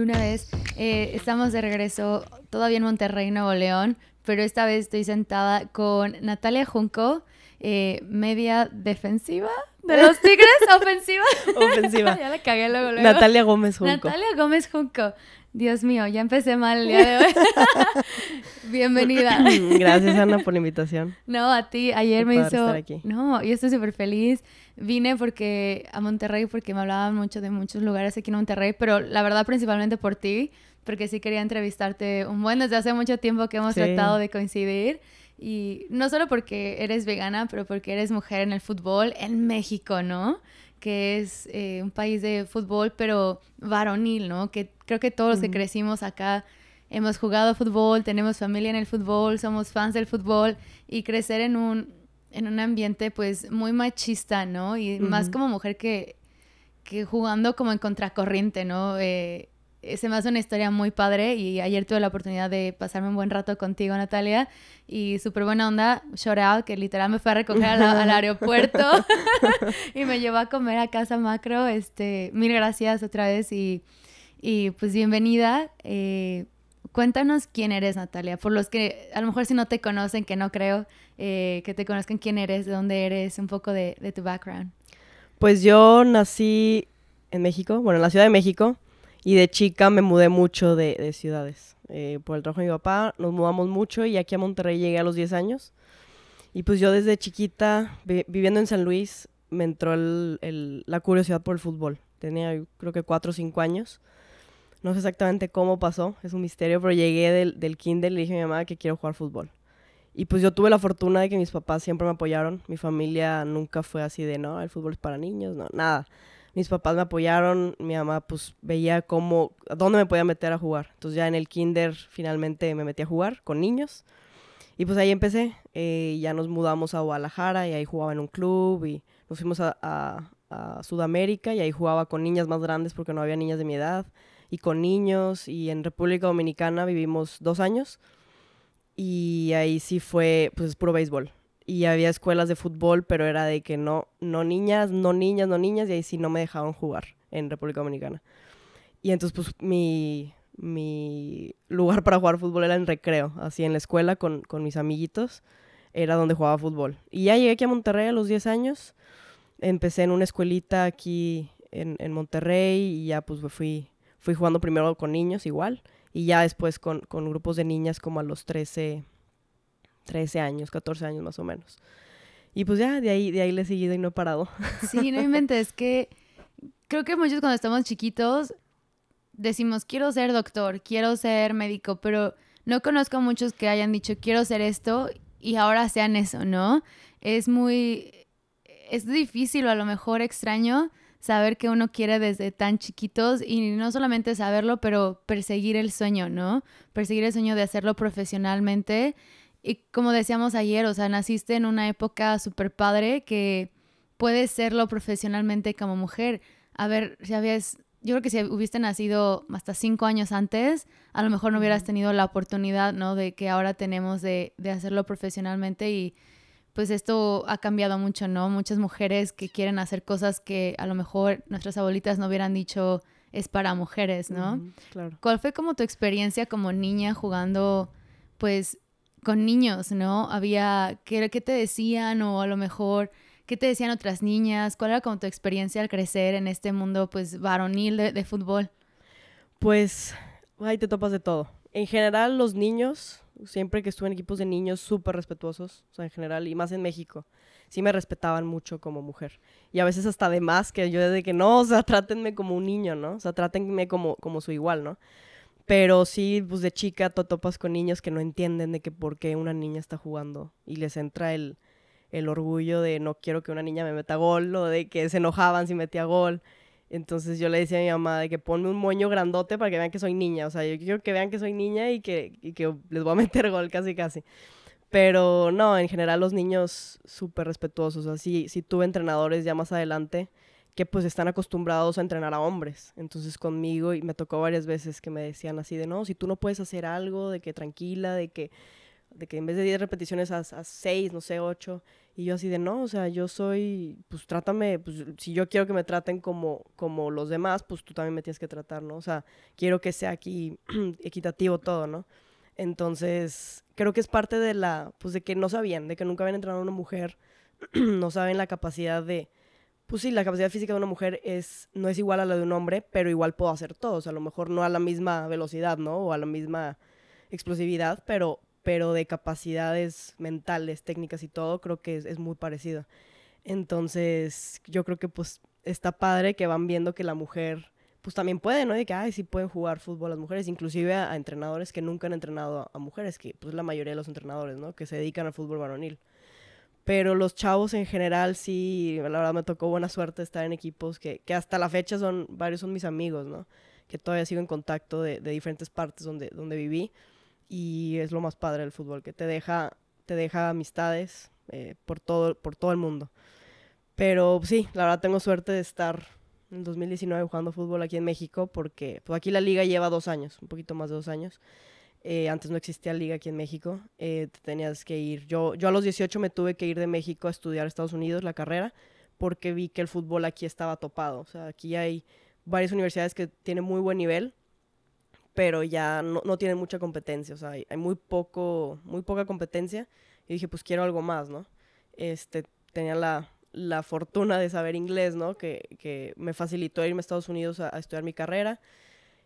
una vez. Eh, estamos de regreso todavía en Monterrey, Nuevo León, pero esta vez estoy sentada con Natalia Junco, eh, media defensiva de los Tigres, ofensiva. ofensiva. Natalia Gómez Junco. Natalia Gómez Junco. Dios mío, ya empecé mal el día de hoy. Bienvenida. Gracias, Ana, por la invitación. No, a ti. Ayer me hizo. No, yo estoy súper feliz. Vine porque a Monterrey porque me hablaban mucho de muchos lugares aquí en Monterrey, pero la verdad principalmente por ti, porque sí quería entrevistarte un buen desde hace mucho tiempo que hemos tratado de coincidir. Y no solo porque eres vegana, pero porque eres mujer en el fútbol en México, ¿no? Que es eh, un país de fútbol, pero varonil, ¿no? Que creo que todos los que crecimos acá hemos jugado fútbol, tenemos familia en el fútbol, somos fans del fútbol y crecer en un en un ambiente pues muy machista, ¿no? Y más como mujer que, que jugando como en contracorriente, ¿no? Eh, eh, se me hace una historia muy padre y ayer tuve la oportunidad de pasarme un buen rato contigo, Natalia, y súper buena onda, shout que literal me fue a recoger al aeropuerto y me llevó a comer a casa macro, este, mil gracias otra vez y, y pues bienvenida, eh, Cuéntanos quién eres, Natalia, por los que a lo mejor si no te conocen, que no creo, eh, que te conozcan quién eres, de dónde eres, un poco de, tu background. Pues yo nací en México, bueno, en la Ciudad de México, y de chica me mudé mucho de, ciudades. Eh, por el trabajo de mi papá nos mudamos mucho y aquí a Monterrey llegué a los 10 años. Y pues yo desde chiquita, viviendo en San Luis, me entró la curiosidad por el fútbol. Tenía creo que 4 o 5 años. No sé exactamente cómo pasó, es un misterio, pero llegué del, del kinder y le dije a mi mamá que quiero jugar fútbol. Y pues yo tuve la fortuna de que mis papás siempre me apoyaron. Mi familia nunca fue así de, no, el fútbol es para niños, no, nada. Mis papás me apoyaron, mi mamá pues veía cómo, dónde me podía meter a jugar. Entonces ya en el kinder finalmente me metí a jugar con niños. Y pues ahí empecé, eh, ya nos mudamos a Guadalajara y ahí jugaba en un club y nos fuimos a Sudamérica y ahí jugaba con niñas más grandes porque no había niñas de mi edad y con niños y en República Dominicana vivimos dos años y ahí sí fue, pues es puro béisbol. Y había escuelas de fútbol, pero era de que no, no niñas, no niñas, no niñas, y ahí sí no me dejaban jugar en República Dominicana. Y entonces, pues, mi, mi lugar para jugar fútbol era en recreo, así en la escuela con, con mis amiguitos, era donde jugaba fútbol. Y ya llegué aquí a Monterrey a los 10 años, empecé en una escuelita aquí en, en Monterrey y ya pues me fui fui jugando primero con niños igual y ya después con, grupos de niñas como a los 13, 13 años, 14 años más o menos. Y pues ya, de ahí, de ahí le he seguido y no he parado. Sí, no inventes, es que creo que muchos cuando estamos chiquitos decimos, quiero ser doctor, quiero ser médico, pero no conozco a muchos que hayan dicho, quiero ser esto y ahora sean eso, ¿no? Es muy, es difícil o a lo mejor extraño saber que uno quiere desde tan chiquitos y no solamente saberlo, pero perseguir el sueño, ¿no? Perseguir el sueño de hacerlo profesionalmente. Y como decíamos ayer, o sea, naciste en una época súper padre que puedes serlo profesionalmente como mujer. A ver, si habías, yo creo que si hubiste nacido hasta cinco años antes, a lo mejor no hubieras tenido la oportunidad, ¿no? De que ahora tenemos de, de hacerlo profesionalmente y pues esto ha cambiado mucho, ¿no? Muchas mujeres que quieren hacer cosas que a lo mejor nuestras abuelitas no hubieran dicho es para mujeres, ¿no? claro. ¿Cuál fue como tu experiencia como niña jugando, pues, con niños, ¿no? Había, ¿qué, qué te decían o a lo mejor... ¿Qué te decían otras niñas? ¿Cuál era como tu experiencia al crecer en este mundo, pues, varonil de, de fútbol? Pues, ahí te topas de todo. En general, los niños Siempre que estuve en equipos de niños súper respetuosos, o sea, en general, y más en México, sí me respetaban mucho como mujer. Y a veces hasta de más, que yo desde que no, o sea, trátenme como un niño, ¿no? O sea, trátenme como, como su igual, ¿no? Pero sí, pues de chica tú topas con niños que no entienden de que por qué una niña está jugando y les entra el, el orgullo de no quiero que una niña me meta gol o de que se enojaban si metía gol. Entonces yo le decía a mi mamá de que ponme un moño grandote para que vean que soy niña. O sea, yo quiero que vean que soy niña y que, y les voy a meter gol casi casi. Pero no, en general los niños súper respetuosos. así si sí, tuve entrenadores ya más adelante que pues están acostumbrados a entrenar a hombres. Entonces conmigo, y me tocó varias veces que me decían así de, no, si tú no puedes hacer algo, de que tranquila, de que, de que en vez de 10 repeticiones haz, haz 6, no sé, 8. Y yo así de, no, o sea, yo soy, pues trátame, pues si yo quiero que me traten como, como los demás, pues tú también me tienes que tratar, ¿no? O sea, quiero que sea aquí equitativo todo, ¿no? Entonces, creo que es parte de la, pues de que no sabían, de que nunca habían entrado a una mujer, no saben la capacidad de, pues sí, la capacidad física de una mujer es, no es igual a la de un hombre, pero igual puedo hacer todo, o sea, a lo mejor no a la misma velocidad, ¿no? O a la misma explosividad, pero pero de capacidades mentales, técnicas y todo, creo que es, muy parecido. Entonces, yo creo que pues está padre que van viendo que la mujer pues también puede, ¿no? De que, ay, sí pueden jugar fútbol las mujeres, inclusive a, entrenadores que nunca han entrenado a, mujeres, que pues la mayoría de los entrenadores, ¿no? Que se dedican al fútbol varonil. Pero los chavos en general sí, la verdad me tocó buena suerte estar en equipos que, hasta la fecha son, varios son mis amigos, ¿no? Que todavía sigo en contacto de, de diferentes partes donde, donde viví y es lo más padre del fútbol, que te deja, te deja amistades eh, por, todo, por todo el mundo. Pero sí, la verdad tengo suerte de estar en 2019 jugando fútbol aquí en México, porque pues, aquí la liga lleva dos años, un poquito más de dos años. Eh, antes no existía liga aquí en México, eh, te tenías que ir. Yo, yo a los 18 me tuve que ir de México a estudiar a Estados Unidos la carrera, porque vi que el fútbol aquí estaba topado. O sea, aquí hay varias universidades que tienen muy buen nivel, pero ya no, no tienen mucha competencia, o sea, hay, muy, poco, muy poca competencia. Y dije, pues quiero algo más, ¿no? Este, tenía la, la fortuna de saber inglés, ¿no? Que, que, me facilitó irme a Estados Unidos a, estudiar mi carrera.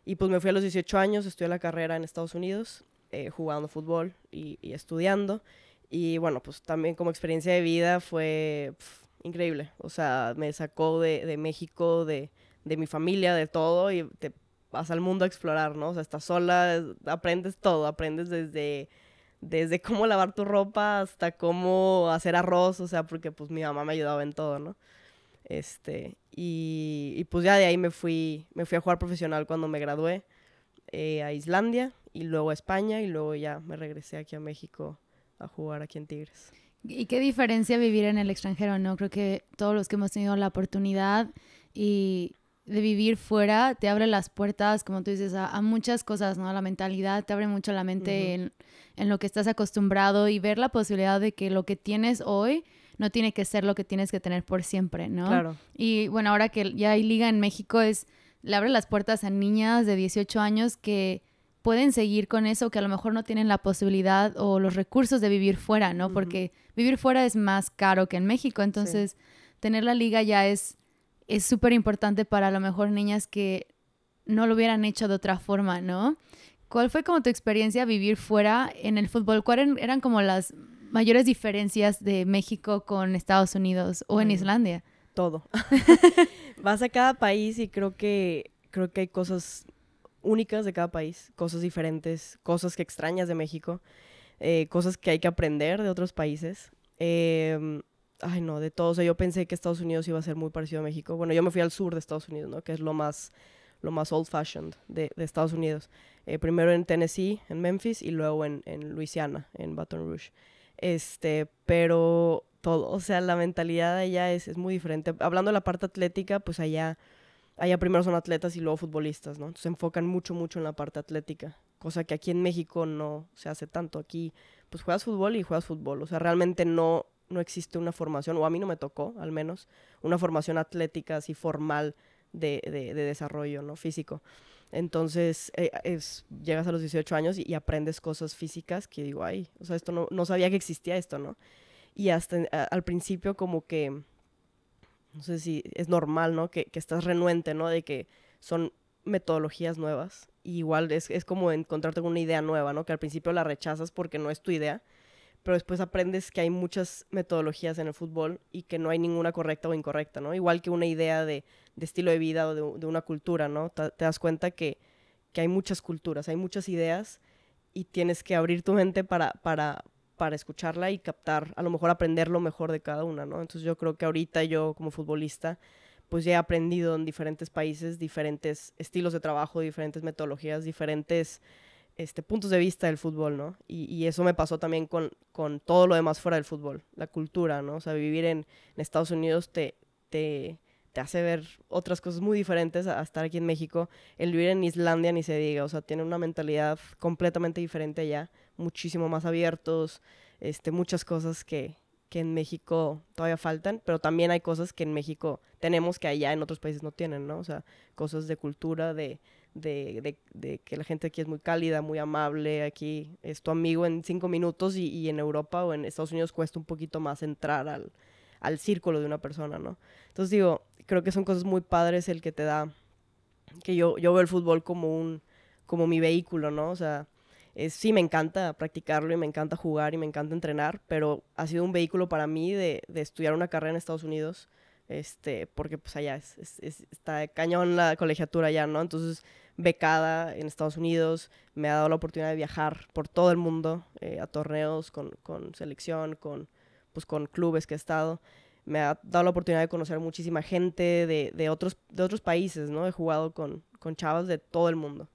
Y pues me fui a los 18 años, estudié la carrera en Estados Unidos, eh, jugando fútbol y, y, estudiando. Y bueno, pues también como experiencia de vida fue increíble. O sea, me sacó de, de México, de, de, mi familia, de todo. Y vas al mundo a explorar, ¿no? O sea, estás sola, aprendes todo, aprendes desde, desde cómo lavar tu ropa hasta cómo hacer arroz, o sea, porque pues mi mamá me ayudaba en todo, ¿no? Este, y, pues ya de ahí me fui, me fui a jugar profesional cuando me gradué eh, a Islandia y luego a España y luego ya me regresé aquí a México a jugar aquí en Tigres. ¿Y qué diferencia vivir en el extranjero, no? Creo que todos los que hemos tenido la oportunidad y de vivir fuera te abre las puertas, como tú dices, a, muchas cosas, ¿no? La mentalidad te abre mucho la mente en, en, lo que estás acostumbrado y ver la posibilidad de que lo que tienes hoy no tiene que ser lo que tienes que tener por siempre, ¿no? Claro. Y bueno, ahora que ya hay liga en México, es, le abre las puertas a niñas de 18 años que pueden seguir con eso, que a lo mejor no tienen la posibilidad o los recursos de vivir fuera, ¿no? Porque vivir fuera es más caro que en México, entonces tener la liga ya es es súper importante para a lo mejor niñas que no lo hubieran hecho de otra forma, ¿no? ¿Cuál fue como tu experiencia vivir fuera en el fútbol? ¿Cuáles eran como las mayores diferencias de México con Estados Unidos o en Islandia? Todo. Vas a cada país y creo que creo que hay cosas únicas de cada país, cosas diferentes, cosas que extrañas de México, eh, cosas que hay que aprender de otros países. Eh, ay no, de todos. O sea, yo pensé que Estados Unidos iba a ser muy parecido a México. Bueno, yo me fui al sur de Estados Unidos, ¿no? Que es lo más, lo más old fashioned de, Estados Unidos. Eh, primero en Tennessee, en Memphis, y luego en, en Luisiana, en Baton Rouge. Este, pero todo, o sea, la mentalidad allá es, es muy diferente. Hablando de la parte atlética, pues allá, allá primero son atletas y luego futbolistas, ¿no? se enfocan mucho, mucho en la parte atlética, cosa que aquí en México no se hace tanto. Aquí, pues juegas fútbol y juegas fútbol, o sea, realmente no no existe una formación, o a mí no me tocó al menos, una formación atlética así formal de, desarrollo ¿no? físico. Entonces, eh, llegas a los 18 años y, aprendes cosas físicas que digo, ay, o sea, esto no, no sabía que existía esto, ¿no? Y hasta al principio como que, no sé si es normal, ¿no? Que, que estás renuente, ¿no? De que son metodologías nuevas. igual es, es como encontrarte con una idea nueva, ¿no? Que al principio la rechazas porque no es tu idea pero después aprendes que hay muchas metodologías en el fútbol y que no hay ninguna correcta o incorrecta, ¿no? Igual que una idea de, de estilo de vida o de, de una cultura, ¿no? Te, das cuenta que, que, hay muchas culturas, hay muchas ideas y tienes que abrir tu mente para, para, para escucharla y captar, a lo mejor aprender lo mejor de cada una, ¿no? Entonces yo creo que ahorita yo como futbolista pues ya he aprendido en diferentes países diferentes estilos de trabajo, diferentes metodologías, diferentes este, puntos de vista del fútbol, ¿no? Y, eso me pasó también con, con, todo lo demás fuera del fútbol, la cultura, ¿no? O sea, vivir en, Estados Unidos te, te, hace ver otras cosas muy diferentes a, a, estar aquí en México. El vivir en Islandia ni se diga, o sea, tiene una mentalidad completamente diferente allá, muchísimo más abiertos, este, muchas cosas que, que en México todavía faltan, pero también hay cosas que en México tenemos que allá en otros países no tienen, ¿no? O sea, cosas de cultura, de, de, de, que la gente aquí es muy cálida, muy amable, aquí es tu amigo en cinco minutos y, y en Europa o en Estados Unidos cuesta un poquito más entrar al, al, círculo de una persona, ¿no? Entonces digo, creo que son cosas muy padres el que te da, que yo, yo veo el fútbol como un, como mi vehículo, ¿no? O sea, es, sí me encanta practicarlo y me encanta jugar y me encanta entrenar, pero ha sido un vehículo para mí de, de estudiar una carrera en Estados Unidos, este, porque pues allá es, es, está cañón la colegiatura allá, ¿no? Entonces becada en Estados Unidos, me ha dado la oportunidad de viajar por todo el mundo eh, a torneos con, con, selección, con, pues, con clubes que he estado. Me ha dado la oportunidad de conocer muchísima gente de, de otros, de otros países, ¿no? He jugado con, con chavas de todo el mundo.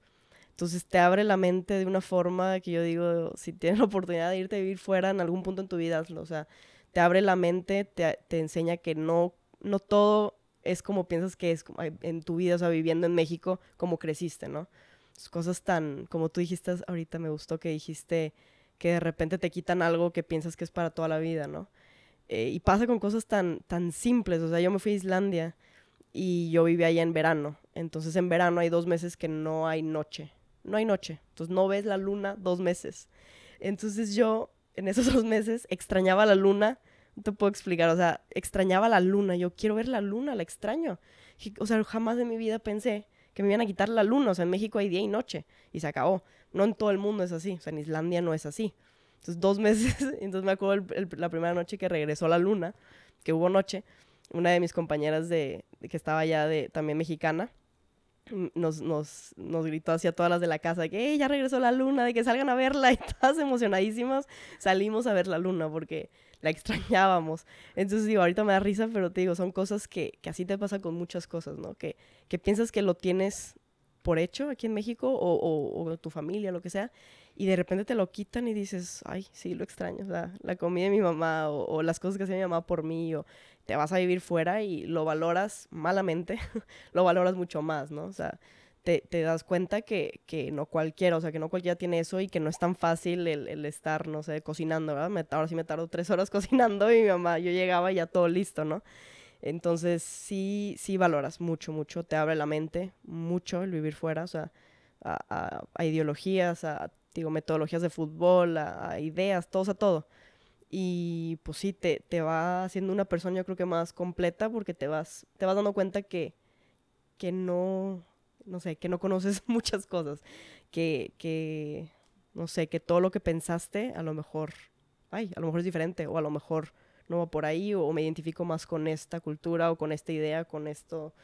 Entonces te abre la mente de una forma que yo digo, si tienes la oportunidad de irte a vivir fuera en algún punto en tu vida, O sea, te abre la mente, te, te enseña que no, no todo es como piensas que es en tu vida, o sea, viviendo en México, como creciste, ¿no? Cosas tan, como tú dijiste ahorita, me gustó que dijiste que de repente te quitan algo que piensas que es para toda la vida, ¿no? Eh, y pasa con cosas tan, tan simples, o sea, yo me fui a Islandia y yo viví allá en verano, entonces en verano hay dos meses que no hay noche, no hay noche, entonces no ves la luna dos meses. Entonces yo en esos dos meses extrañaba la luna te puedo explicar, o sea, extrañaba la luna, yo quiero ver la luna, la extraño. O sea, jamás en mi vida pensé que me iban a quitar la luna, o sea, en México hay día y noche, y se acabó. No en todo el mundo es así, o sea, en Islandia no es así. Entonces, dos meses, entonces me acuerdo la primera noche que regresó la luna, que hubo noche, una de mis compañeras de, que estaba allá, de, también mexicana, nos, nos, nos, gritó hacia todas las de la casa que ya regresó la luna, de que salgan a verla y todas emocionadísimas salimos a ver la luna porque la extrañábamos. Entonces digo, ahorita me da risa, pero te digo, son cosas que, que así te pasa con muchas cosas, ¿no? Que, que piensas que lo tienes por hecho aquí en México o, o, tu familia, lo que sea, y de repente te lo quitan y dices, ay, sí, lo extraño, o sea, la comida de mi mamá o, o, las cosas que hacía mi mamá por mí, o te vas a vivir fuera y lo valoras malamente, lo valoras mucho más, ¿no? O sea, te, das cuenta que, no cualquiera, o sea, que no cualquiera tiene eso y que no es tan fácil el, estar, no sé, cocinando, ¿verdad? Me, ahora sí me tardo tres horas cocinando y mi mamá, yo llegaba ya todo listo, ¿no? Entonces sí, sí valoras mucho, mucho, te abre la mente mucho el vivir fuera, o sea, a, ideologías, a, digo, metodologías de fútbol, a, ideas, todo, o todo. Y pues sí, te, te, va haciendo una persona yo creo que más completa porque te vas, te vas dando cuenta que, que no, no sé, que no conoces muchas cosas, que, que, no sé, que todo lo que pensaste a lo mejor, ay, a lo mejor es diferente, o a lo mejor no va por ahí, o, o me identifico más con esta cultura, o con esta idea, con esto,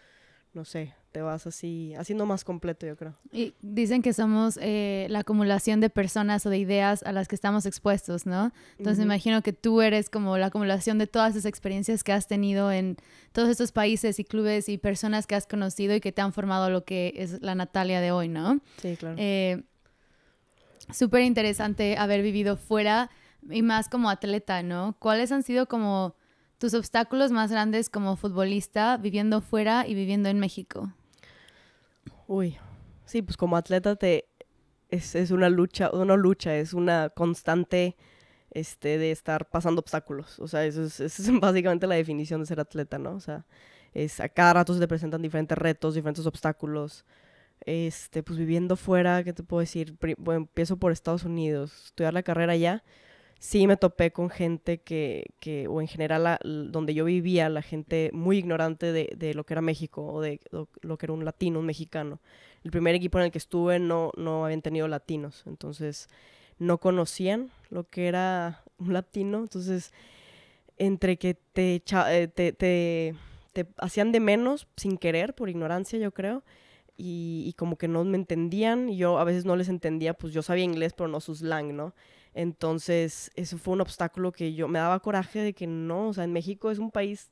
no sé, te vas así, haciendo más completo, yo creo. Y dicen que somos eh, la acumulación de personas o de ideas a las que estamos expuestos, ¿no? Entonces me imagino que tú eres como la acumulación de todas esas experiencias que has tenido en todos estos países y clubes y personas que has conocido y que te han formado lo que es la Natalia de hoy, ¿no? Sí, claro. Eh, súper interesante haber vivido fuera y más como atleta, ¿no? ¿Cuáles han sido como tus obstáculos más grandes como futbolista viviendo fuera y viviendo en México? Uy, sí, pues como atleta te, es, una lucha, una lucha, es una constante este, de estar pasando obstáculos. O sea, eso es, básicamente la definición de ser atleta, ¿no? O sea, es, a cada rato se te presentan diferentes retos, diferentes obstáculos. Este, pues viviendo fuera, ¿qué te puedo decir? Bueno, empiezo por Estados Unidos, estudiar la carrera allá sí me topé con gente que, que o en general donde yo vivía, la gente muy ignorante de, de lo que era México o de lo, que era un latino, un mexicano. El primer equipo en el que estuve no, no habían tenido latinos, entonces no conocían lo que era un latino, entonces entre que eh, te, te, te, hacían de menos sin querer, por ignorancia yo creo, y, como que no me entendían, yo a veces no les entendía, pues yo sabía inglés, pero no su slang, ¿no? Entonces, eso fue un obstáculo que yo me daba coraje de que no, o sea, en México es un país,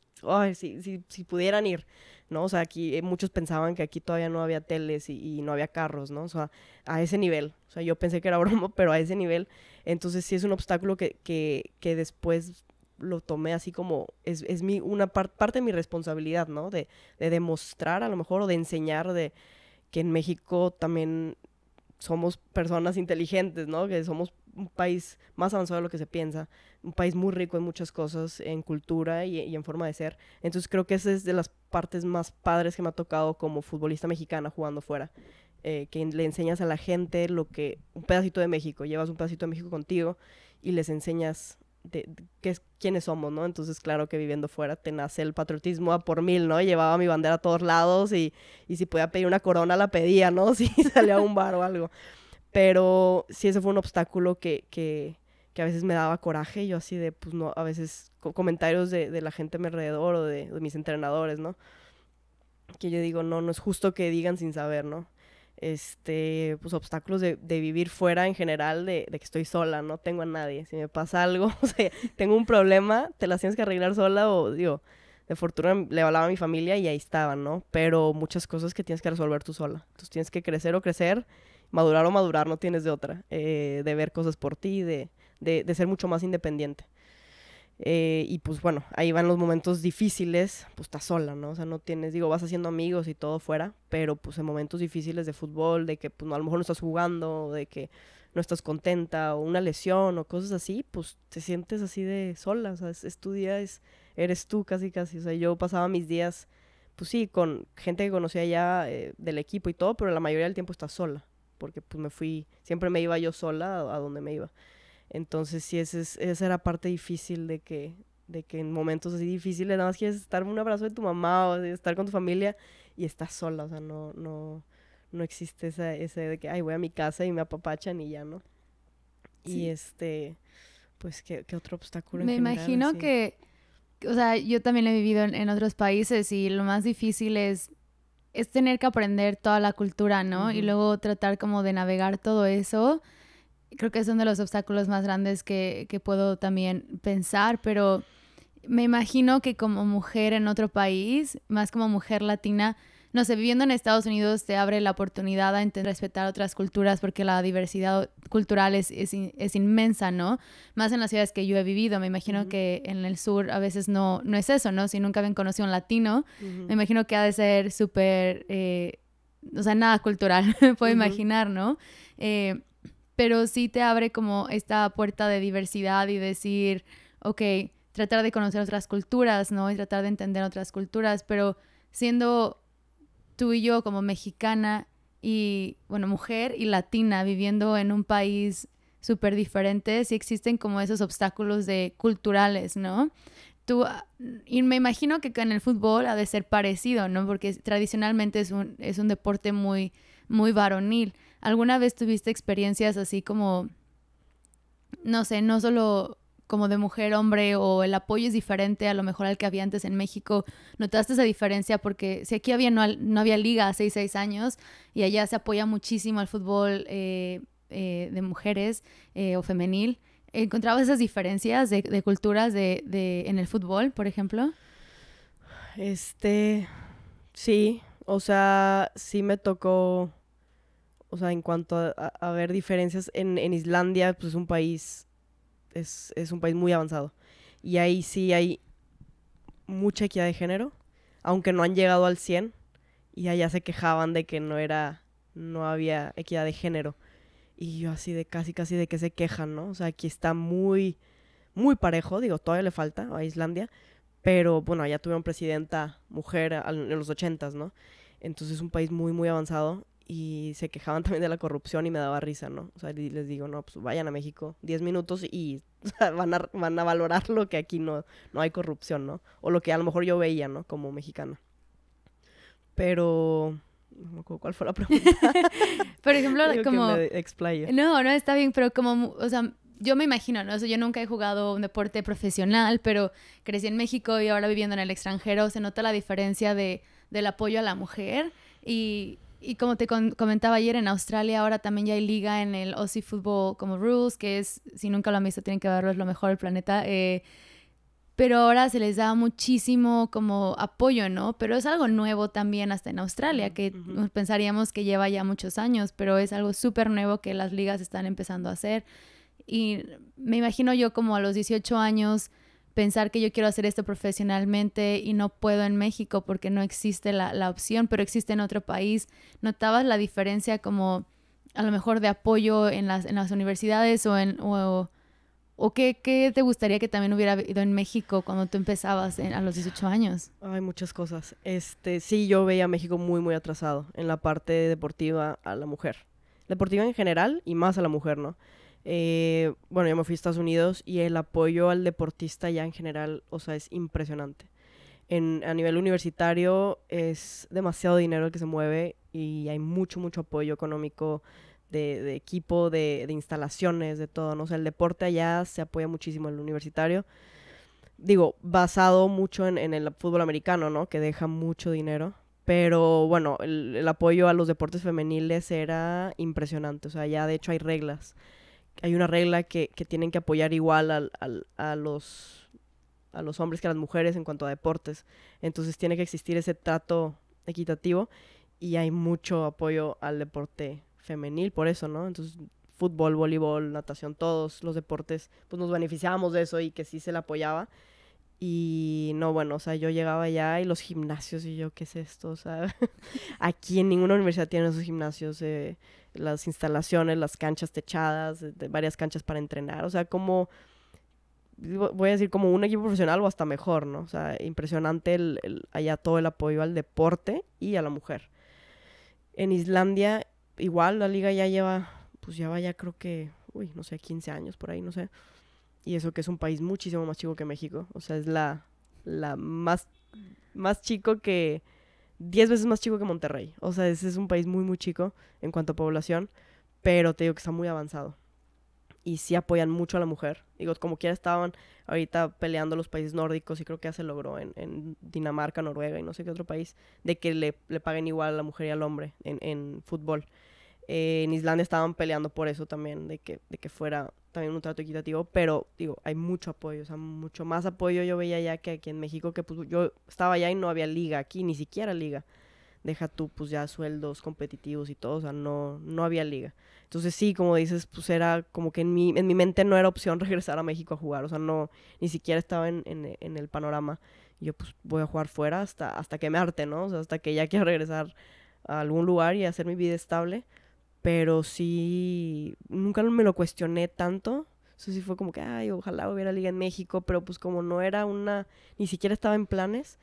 si, pudieran ir, ¿no? O sea, aquí eh, muchos pensaban que aquí todavía no había teles y, no había carros, ¿no? O sea, a ese nivel, o sea, yo pensé que era broma, pero a ese nivel. Entonces, sí es un obstáculo que, después lo tomé así como, es, mi, una parte de mi responsabilidad, ¿no? De, de demostrar a lo mejor o de enseñar de que en México también somos personas inteligentes, ¿no? Que somos un país más avanzado de lo que se piensa, un país muy rico en muchas cosas, en cultura y, en forma de ser. Entonces creo que esa es de las partes más padres que me ha tocado como futbolista mexicana jugando fuera, eh, que le enseñas a la gente lo que, un pedacito de México, llevas un pedacito de México contigo y les enseñas de, que es, quiénes somos, ¿no? Entonces, claro que viviendo fuera te nace el patriotismo a por mil, ¿no? Llevaba mi bandera a todos lados y, y si podía pedir una corona la pedía, ¿no? Si salía a un bar o algo. Pero sí, ese fue un obstáculo que, que, que a veces me daba coraje. Yo así de, pues no, a veces comentarios de, de, la gente a mi alrededor o de mis entrenadores, ¿no? Que yo digo, no, no es justo que digan sin saber, ¿no? este, pues obstáculos de, vivir fuera en general, de, que estoy sola, no tengo a nadie. Si me pasa algo, o sea, tengo un problema, te las tienes que arreglar sola o digo, de fortuna le hablaba a mi familia y ahí estaban, ¿no? Pero muchas cosas que tienes que resolver tú sola. Entonces tienes que crecer o crecer, madurar o madurar, no tienes de otra. Eh, de ver cosas por ti, de, de, de ser mucho más independiente. Eh, y pues bueno, ahí van los momentos difíciles, pues estás sola, ¿no? O sea, no tienes, digo, vas haciendo amigos y todo fuera, pero pues en momentos difíciles de fútbol, de que pues a lo mejor no estás jugando, de que no estás contenta, o una lesión, o cosas así, pues te sientes así de sola, o sea, es, tu día, eres tú casi casi, o sea, yo pasaba mis días, pues sí, con gente que conocía ya eh, del equipo y todo, pero la mayoría del tiempo estás sola, porque pues me fui, siempre me iba yo sola a donde me iba. Entonces sí, es, esa era parte difícil de que, en momentos así difíciles nada más quieres estar un abrazo de tu mamá o estar con tu familia y estás sola, o sea, no, no, existe esa, ese de que, ay, voy a mi casa y me apapachan y ya, ¿no? Y este, pues, ¿qué, otro obstáculo? En me imagino que, o sea, yo también he vivido en, otros países y lo más difícil es, tener que aprender toda la cultura, ¿no? Y luego tratar como de navegar todo eso creo que es uno de los obstáculos más grandes que, que puedo también pensar, pero me imagino que como mujer en otro país, más como mujer latina, no sé, viviendo en Estados Unidos te abre la oportunidad a respetar otras culturas porque la diversidad cultural es, es, inmensa, ¿no? Más en las ciudades que yo he vivido, me imagino que en el sur a veces no, no es eso, ¿no? Si nunca habían conocido a un latino, me imagino que ha de ser súper, eh, o sea, nada cultural, puedo imaginar, ¿no? Eh, pero sí te abre como esta puerta de diversidad y decir, ok, tratar de conocer otras culturas, ¿no? Y tratar de entender otras culturas, pero siendo tú y yo como mexicana y, bueno, mujer y latina viviendo en un país súper diferente, sí existen como esos obstáculos de culturales, ¿no? Tú, ah, y me imagino que en el fútbol ha de ser parecido, ¿no? Porque tradicionalmente es un, es un deporte muy, muy varonil. ¿Alguna vez tuviste experiencias así como, no sé, no solo como de mujer, hombre, o el apoyo es diferente a lo mejor al que había antes en México? ¿Notaste esa diferencia? Porque si aquí había, no, no había liga hace 6, 6 años y allá se apoya muchísimo al fútbol eh, eh, de mujeres eh, o femenil, ¿encontrabas esas diferencias de, culturas en el fútbol, por ejemplo? Este, sí, o sea, sí me tocó o sea, en cuanto a, ver diferencias, en, Islandia, pues es un país, es, un país muy avanzado. Y ahí sí hay mucha equidad de género, aunque no han llegado al 100, y allá se quejaban de que no era, no había equidad de género. Y yo así de casi, casi de que se quejan, ¿no? O sea, aquí está muy, muy parejo, digo, todavía le falta a Islandia, pero bueno, allá tuvieron presidenta mujer en los ochentas, ¿no? Entonces es un país muy, muy avanzado y se quejaban también de la corrupción y me daba risa, ¿no? O sea, les digo, no, pues vayan a México 10 minutos y van, a, van a valorar lo que aquí no, no hay corrupción, ¿no? O lo que a lo mejor yo veía, ¿no? Como mexicano. Pero... No cuál fue la pregunta. Por ejemplo, como... No, no, está bien, pero como, o sea, yo me imagino, ¿no? O yo nunca he jugado un deporte profesional, pero crecí en México y ahora viviendo en el extranjero, se nota la diferencia de, del apoyo a la mujer y y como te comentaba ayer, en Australia ahora también ya hay liga en el Aussie Football como Rules, que es, si nunca lo han visto, tienen que verlo, es lo mejor del planeta. Eh, pero ahora se les da muchísimo como apoyo, ¿no? Pero es algo nuevo también hasta en Australia, mm, que pensaríamos que lleva ya muchos años, pero es algo súper nuevo que las ligas están empezando a hacer. Y me imagino yo como a los 18 años pensar que yo quiero hacer esto profesionalmente y no puedo en México porque no existe la, opción, pero existe en otro país. ¿Notabas la diferencia como a lo mejor de apoyo en las, universidades o en... O, ¿O qué, qué, te gustaría que también hubiera ido en México cuando tú empezabas a los 18 años? Hay muchas cosas. Este, sí, yo veía México muy, muy atrasado en la parte deportiva a la mujer. Deportiva en general y más a la mujer, ¿no? Eh, bueno, yo me fui a Estados Unidos y el apoyo al deportista ya en general, o sea, es impresionante. En, a nivel universitario es demasiado dinero el que se mueve y hay mucho, mucho apoyo económico de, equipo, de, instalaciones, de todo, ¿no? O sea, el deporte allá se apoya muchísimo en el universitario. Digo, basado mucho en, el fútbol americano, ¿no? Que deja mucho dinero. Pero bueno, el, el apoyo a los deportes femeniles era impresionante. O sea, ya de hecho hay reglas hay una regla que, tienen que apoyar igual a, los, a los hombres que a las mujeres en cuanto a deportes. Entonces tiene que existir ese trato equitativo y hay mucho apoyo al deporte femenil por eso, ¿no? Entonces fútbol, voleibol, natación, todos los deportes, pues nos beneficiábamos de eso y que sí se le apoyaba. Y no, bueno, o sea, yo llegaba allá y los gimnasios y yo, ¿qué es esto? O sea, aquí en ninguna universidad tienen esos gimnasios. Eh, las instalaciones, las canchas techadas, varias canchas para entrenar, o sea, como, voy a decir, como un equipo profesional o hasta mejor, ¿no? O sea, impresionante el, allá todo el apoyo al deporte y a la mujer. En Islandia, igual, la liga ya lleva, pues ya vaya, creo que, uy, no sé, 15 años por ahí, no sé. Y eso que es un país muchísimo más chico que México, o sea, es la, la más, más chico que 10 veces más chico que Monterrey. O sea, ese es un país muy, muy chico en cuanto a población, pero te digo que está muy avanzado. Y sí apoyan mucho a la mujer. Digo, como quiera estaban ahorita peleando los países nórdicos y creo que ya se logró en, Dinamarca, Noruega y no sé qué otro país, de que le, paguen igual a la mujer y al hombre en, fútbol. Eh, en Islandia estaban peleando por eso también, de que, de que fuera también un trato equitativo, pero digo, hay mucho apoyo, o sea, mucho más apoyo yo veía ya que aquí en México, que pues yo estaba allá y no había liga aquí, ni siquiera liga. Deja tú, pues ya sueldos competitivos y todo, o sea, no, no había liga. Entonces sí, como dices, pues era como que en mi, en mi mente no era opción regresar a México a jugar, o sea, no, ni siquiera estaba en, en, el panorama. yo pues voy a jugar fuera hasta, hasta que me arte, ¿no? O sea, hasta que ya quiera regresar a algún lugar y hacer mi vida estable pero sí, nunca me lo cuestioné tanto. Eso sí fue como que, ay, ojalá hubiera liga en México, pero pues como no era una, ni siquiera estaba en planes,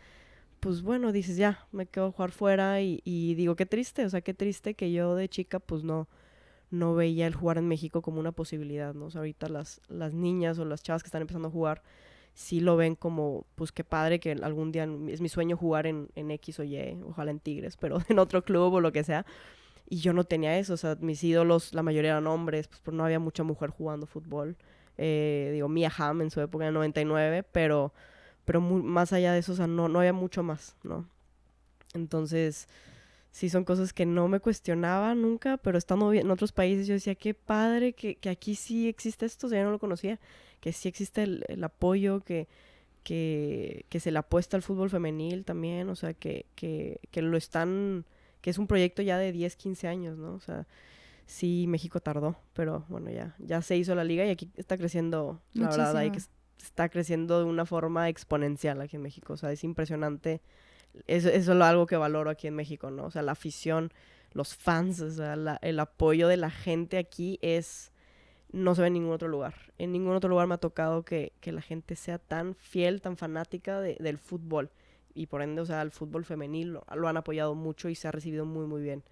pues bueno, dices, ya, me quedo a jugar fuera y, digo, qué triste, o sea, qué triste que yo de chica pues no, no veía el jugar en México como una posibilidad, ¿no? ahorita las, niñas o las chavas que están empezando a jugar sí lo ven como, pues qué padre que algún día es mi sueño jugar en, en X o Y, ojalá en Tigres, pero en otro club o lo que sea y yo no tenía eso, o sea, mis ídolos, la mayoría eran hombres, pues, por no había mucha mujer jugando fútbol. Eh, digo, Mia Hamm en su época en el 99, pero, pero más allá de eso, o sea, no, no había mucho más, ¿no? Entonces, sí son cosas que no me cuestionaba nunca, pero estando en otros países yo decía, qué padre que, que aquí sí existe esto, o sea, yo no lo conocía, que sí existe el, el apoyo, que, que, que, se le apuesta al fútbol femenil también, o sea, que, que, que lo están que es un proyecto ya de 10, 15 años, ¿no? O sea, sí, México tardó, pero bueno, ya, ya se hizo la liga y aquí está creciendo, la verdad, está creciendo de una forma exponencial aquí en México, o sea, es impresionante, eso, es algo que valoro aquí en México, ¿no? O sea, la afición, los fans, o sea, el apoyo de la gente aquí es no se ve en ningún otro lugar. En ningún otro lugar me ha tocado que, que la gente sea tan fiel, tan fanática del fútbol y por ende, o sea, el fútbol femenil lo, han apoyado mucho y se ha recibido muy, muy bien.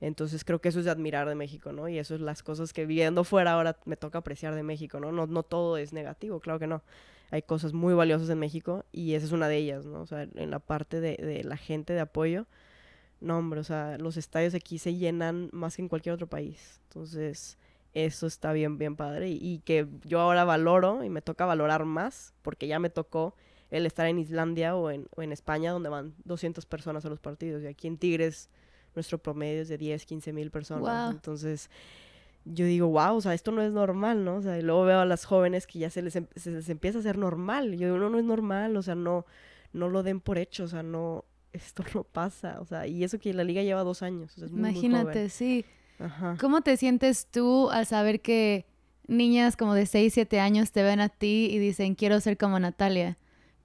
Entonces creo que eso es de admirar de México, ¿no? Y eso es las cosas que viviendo fuera ahora me toca apreciar de México, ¿no? No, no todo es negativo, claro que no. Hay cosas muy valiosas en México y esa es una de ellas, ¿no? O sea, en la parte de, la gente de apoyo, no, hombre, o sea, los estadios aquí se llenan más que en cualquier otro país. Entonces, eso está bien, bien padre. y, que yo ahora valoro y me toca valorar más, porque ya me tocó el estar en Islandia o en, España, donde van 200 personas a los partidos. Y aquí en Tigres, nuestro promedio es de 10, 15 mil personas. Entonces, yo digo, wow, o sea, esto no es normal, ¿no? O sea, y luego veo a las jóvenes que ya se les, em, se empieza a hacer normal. Yo digo, no, no es normal, o sea, no, no lo den por hecho, o sea, no, esto no pasa, o sea, y eso que la liga lleva dos años. Imagínate, sí. Ajá. ¿Cómo te sientes tú al saber que niñas como de 6, 7 años te ven a ti y dicen, quiero ser como Natalia?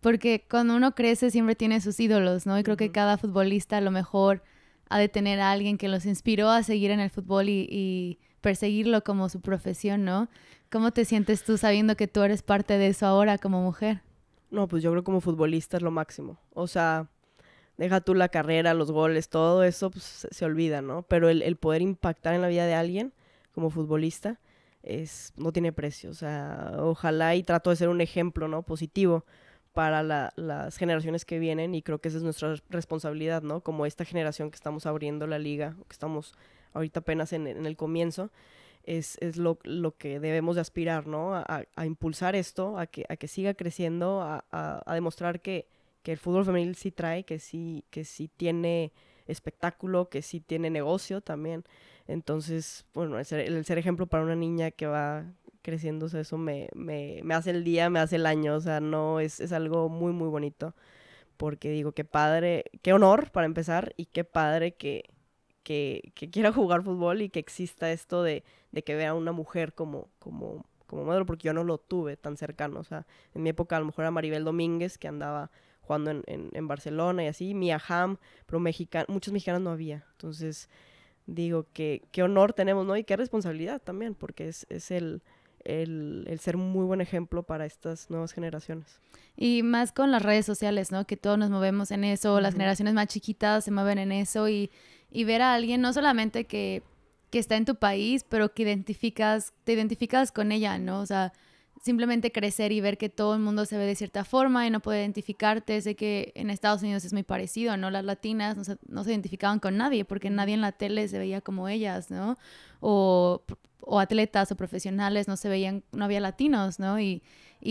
porque cuando uno crece siempre tiene sus ídolos, ¿no? Y creo que cada futbolista a lo mejor ha de tener a alguien que los inspiró a seguir en el fútbol y, perseguirlo como su profesión, ¿no? ¿Cómo te sientes tú sabiendo que tú eres parte de eso ahora como mujer? No, pues yo creo que como futbolista es lo máximo. O sea, deja tú la carrera, los goles, todo eso pues, se olvida, ¿no? Pero el, poder impactar en la vida de alguien como futbolista es, no tiene precio. O sea, ojalá y trato de ser un ejemplo, ¿no? Positivo para las generaciones que vienen y creo que esa es nuestra responsabilidad, ¿no? Como esta generación que estamos abriendo la liga, que estamos ahorita apenas en, el comienzo, es, es lo, lo, que debemos de aspirar, ¿no? A, impulsar esto, a que, a que siga creciendo, a, a demostrar que, que, el fútbol femenil sí trae, que sí, que sí tiene espectáculo, que sí tiene negocio también. Entonces, bueno, el ser ejemplo para una niña que va creciendo, eso me, me, hace el día, me hace el año, o sea, no, es, algo muy, muy bonito, porque digo, qué padre, qué honor para empezar y qué padre que, que, quiera jugar fútbol y que exista esto de, que vea a una mujer como, como, como madre, porque yo no lo tuve tan cercano, o sea, en mi época a lo mejor era Maribel Domínguez, que andaba jugando en, en, Barcelona y así, Mia Hamm, pero mexican, muchos mexicanos no había, entonces... Digo que qué honor tenemos, ¿no? Y qué responsabilidad también, porque es, es el, el, ser muy buen ejemplo para estas nuevas generaciones. Y más con las redes sociales, ¿no? Que todos nos movemos en eso, las generaciones más chiquitas se mueven en eso y, ver a alguien, no solamente que, que, está en tu país, pero que identificas, te identificas con ella, ¿no? O sea, simplemente crecer y ver que todo el mundo se ve de cierta forma y no puede identificarte. Sé que en Estados Unidos es muy parecido, ¿no? Las latinas no se, no se identificaban con nadie porque nadie en la tele se veía como ellas, ¿no? O, atletas o profesionales no se veían, no había latinos, ¿no? Y,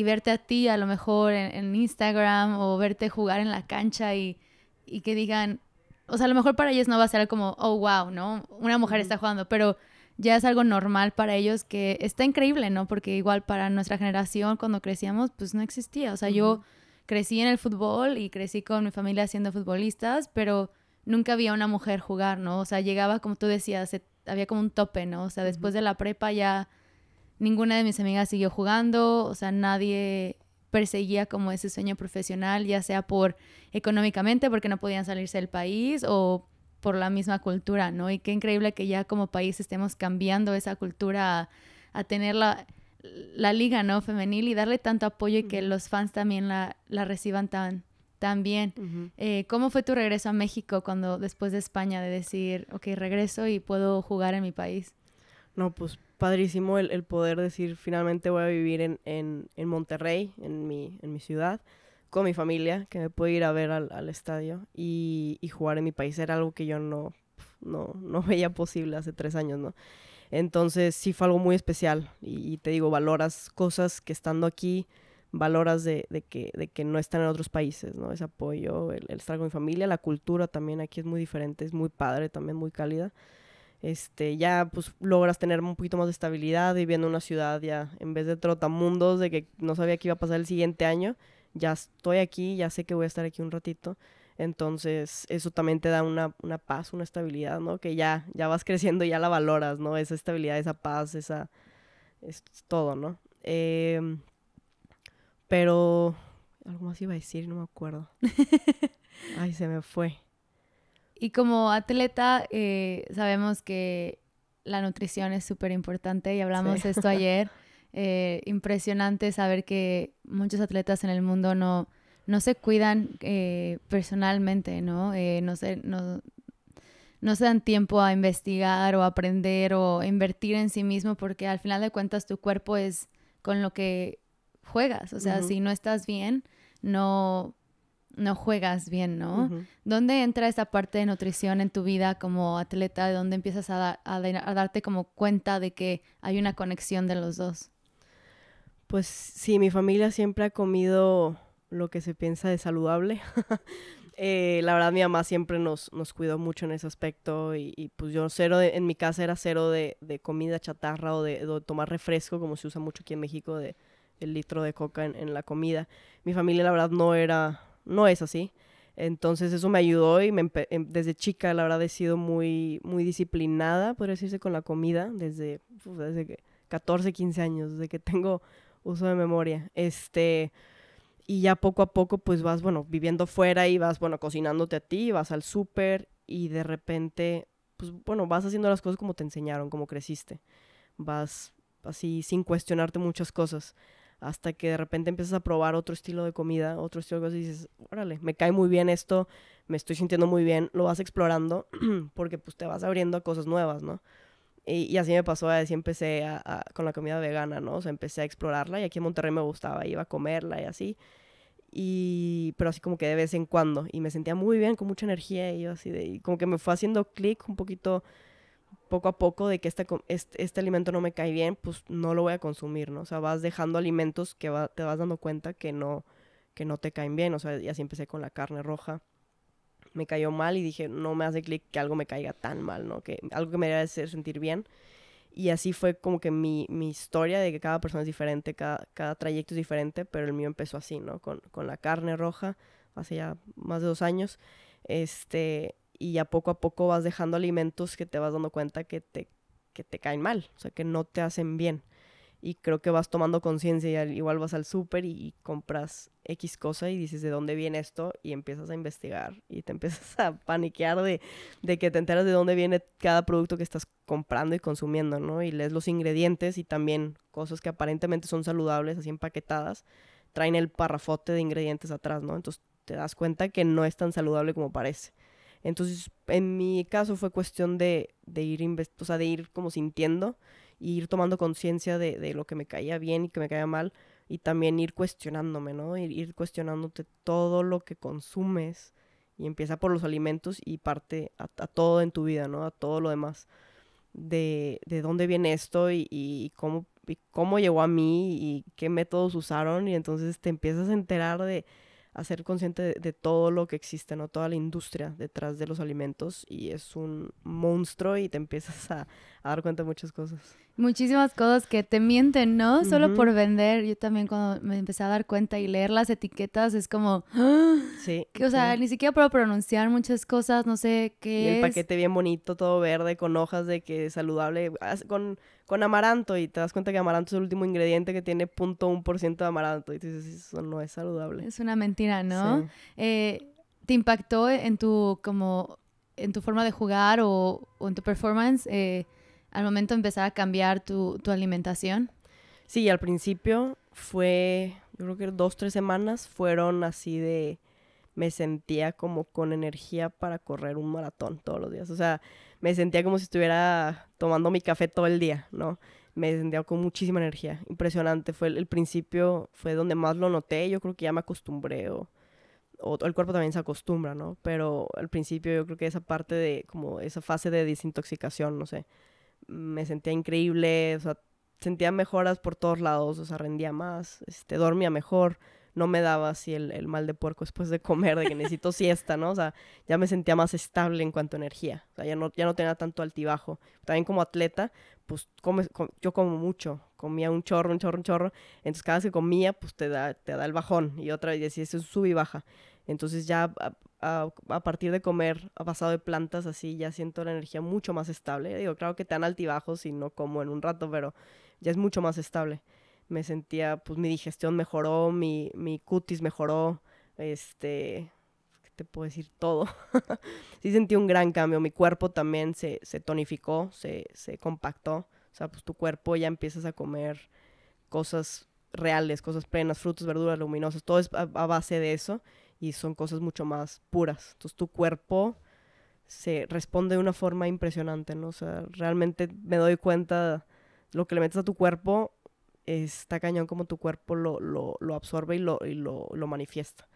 verte a ti a lo mejor en, Instagram o verte jugar en la cancha y, y que digan, o sea, a lo mejor para ellos no va a ser como, oh, wow, ¿no? Una mujer está jugando, pero ya es algo normal para ellos que está increíble, ¿no? Porque igual para nuestra generación cuando crecíamos pues no existía. O sea, yo crecí en el fútbol y crecí con mi familia siendo futbolistas, pero nunca había una mujer jugar, ¿no? O sea, llegaba, como tú decías, había como un tope, ¿no? O sea, después de la prepa ya ninguna de mis amigas siguió jugando, o sea, nadie perseguía como ese sueño profesional, ya sea por económicamente, porque no podían salirse del país, o por la misma cultura, ¿no? Y qué increíble que ya como país estemos cambiando esa cultura a, tener la, liga, ¿no? Femenil y darle tanto apoyo y que los fans también la, reciban tan, bien. Eh, ¿Cómo fue tu regreso a México cuando después de España de decir, ok, regreso y puedo jugar en mi país? No, pues padrísimo el, el poder decir, finalmente voy a vivir en, en Monterrey, en mi, en mi ciudad con mi familia, que me pude ir a ver al, estadio y, jugar en mi país era algo que yo no, no, veía posible hace tres años, ¿no? Entonces sí fue algo muy especial y, te digo, valoras cosas que estando aquí valoras de, que, de que no están en otros países, ¿no? Ese apoyo, el, el, estar con mi familia, la cultura también aquí es muy diferente, es muy padre, también muy cálida. Este, ya pues logras tener un poquito más de estabilidad viviendo en una ciudad ya, en vez de trotamundos, de que no sabía qué iba a pasar el siguiente año, ya estoy aquí, ya sé que voy a estar aquí un ratito. Entonces, eso también te da una, paz, una estabilidad, ¿no? Que ya, ya vas creciendo y ya la valoras, ¿no? Esa estabilidad, esa paz, esa... Es todo, ¿no? Em, pero... Algo más iba a decir, no me acuerdo. Ay, se me fue. Y como atleta, eh, sabemos que la nutrición es súper importante y hablamos de esto ayer. Eh, impresionante saber que muchos atletas en el mundo no, no se cuidan eh, personalmente, ¿no? Eh, no, se, no, se dan tiempo a investigar o aprender o invertir en sí mismo porque al final de cuentas tu cuerpo es con lo que juegas. O sea, si no estás bien, no, no juegas bien, ¿no? ¿Dónde entra esa parte de nutrición en tu vida como atleta? ¿De dónde empiezas a, a darte como cuenta de que hay una conexión de los dos? Pues sí, mi familia siempre ha comido lo que se piensa de saludable. Eh, la verdad, mi mamá siempre nos, nos cuidó mucho en ese aspecto y, pues yo cero, en mi casa era cero de, comida chatarra o de, tomar refresco, como se usa mucho aquí en México, de el litro de coca en, la comida. Mi familia, la verdad, no era, no es así. Entonces eso me ayudó y em, desde chica la verdad he sido muy, muy disciplinada, podría decirse, con la comida, desde, desde 14, 15 años, desde que tengo uso de memoria. Este, y ya poco a poco pues vas, bueno, viviendo fuera y vas, bueno, cocinándote a ti, vas al súper y de repente, pues bueno, vas haciendo las cosas como te enseñaron, como creciste. Vas así sin cuestionarte muchas cosas hasta que de repente empiezas a probar otro estilo de comida, otro estilo de cosas y dices, órale, me cae muy bien esto, me estoy sintiendo muy bien, lo vas explorando porque pues te vas abriendo a cosas nuevas, ¿no? Y, así me pasó, así empecé a, con la comida vegana, ¿no? O sea, empecé a explorarla y aquí en Monterrey me gustaba, iba a comerla y así. Y, pero así como que de vez en cuando. Y me sentía muy bien, con mucha energía y yo así de, y como que me fue haciendo clic un poquito, poco a poco, de que este, este, alimento no me cae bien, pues no lo voy a consumir, ¿no? O sea, vas dejando alimentos que te vas dando cuenta que no, que no te caen bien. O sea, y así empecé con la carne roja me cayó mal y dije, no me hace clic que algo me caiga tan mal, ¿no? Que algo que me debe hacer sentir bien. Y así fue como que mi, historia de que cada persona es diferente, cada, trayecto es diferente, pero el mío empezó así, ¿no? Con, la carne roja, hace ya más de dos años. Este, y ya poco a poco vas dejando alimentos que te vas dando cuenta que te, que te caen mal, o sea, que no te hacen bien y creo que vas tomando conciencia y igual vas al súper y compras X cosa y dices de dónde viene esto y empiezas a investigar y te empiezas a paniquear de, que te enteras de dónde viene cada producto que estás comprando y consumiendo, ¿no? Y lees los ingredientes y también cosas que aparentemente son saludables, así empaquetadas, traen el parrafote de ingredientes atrás, ¿no? Entonces te das cuenta que no es tan saludable como parece. Entonces, en mi caso fue cuestión de, ir, o de ir como sintiendo ir tomando conciencia de, lo que me caía bien y que me caía mal y también ir cuestionándome, ¿no? Ir, ir, cuestionándote todo lo que consumes y empieza por los alimentos y parte a, todo en tu vida, ¿no? A todo lo demás. De, de dónde viene esto y, cómo, y cómo llegó a mí y qué métodos usaron y entonces te empiezas a enterar de, a ser consciente de, todo lo que existe, ¿no? Toda la industria detrás de los alimentos y es un monstruo y te empiezas a, dar cuenta de muchas cosas. Muchísimas cosas que te mienten, ¿no? Solo por vender. Yo también cuando me empecé a dar cuenta y leer las etiquetas es como... Sí. o sea, ni siquiera puedo pronunciar muchas cosas, no sé qué. el paquete bien bonito, todo verde, con hojas de que es saludable, con con amaranto y te das cuenta que amaranto es el último ingrediente que tiene 0.1% de amaranto y dices, eso no es saludable. Es una mentira, ¿no? Eh, ¿Te impactó en tu, como, en tu forma de jugar o, en tu performance eh, al momento de empezar a cambiar tu, tu alimentación? Sí, al principio fue, yo creo que dos, tres semanas fueron así de, me sentía como con energía para correr un maratón todos los días. O sea, me sentía como si estuviera tomando mi café todo el día, ¿no? Me sentía con muchísima energía, impresionante. Fue el, principio, fue donde más lo noté. Yo creo que ya me acostumbré o, o, el cuerpo también se acostumbra, ¿no? Pero al principio yo creo que esa parte de, como esa fase de desintoxicación, no sé, me sentía increíble, o sea, sentía mejoras por todos lados, o sea, rendía más, este, dormía mejor, no me daba así el, mal de puerco después de comer, de que necesito siesta, ¿no? O sea, ya me sentía más estable en cuanto a energía, o sea, ya no, ya no tenía tanto altibajo. También como atleta, pues comes, yo como mucho, comía un chorro, un chorro, un chorro, entonces cada vez que comía, pues te da, te da el bajón y otra vez, eso es un sub y baja. Entonces ya a, partir de comer, ha pasado de plantas así, ya siento la energía mucho más estable. Digo, claro que te dan altibajos y no como en un rato, pero ya es mucho más estable me sentía, pues mi digestión mejoró, mi, mi cutis mejoró, este, ¿qué te puedo decir? Todo. sí sentí un gran cambio, mi cuerpo también se, se tonificó, se, se compactó, o sea, pues tu cuerpo ya empiezas a comer cosas reales, cosas plenas, frutas, verduras, luminosas, todo es a, base de eso y son cosas mucho más puras. Entonces tu cuerpo se responde de una forma impresionante, ¿no? O sea, realmente me doy cuenta lo que le metes a tu cuerpo está cañón como tu cuerpo lo, lo, lo absorbe y, lo, lo, manifiesta.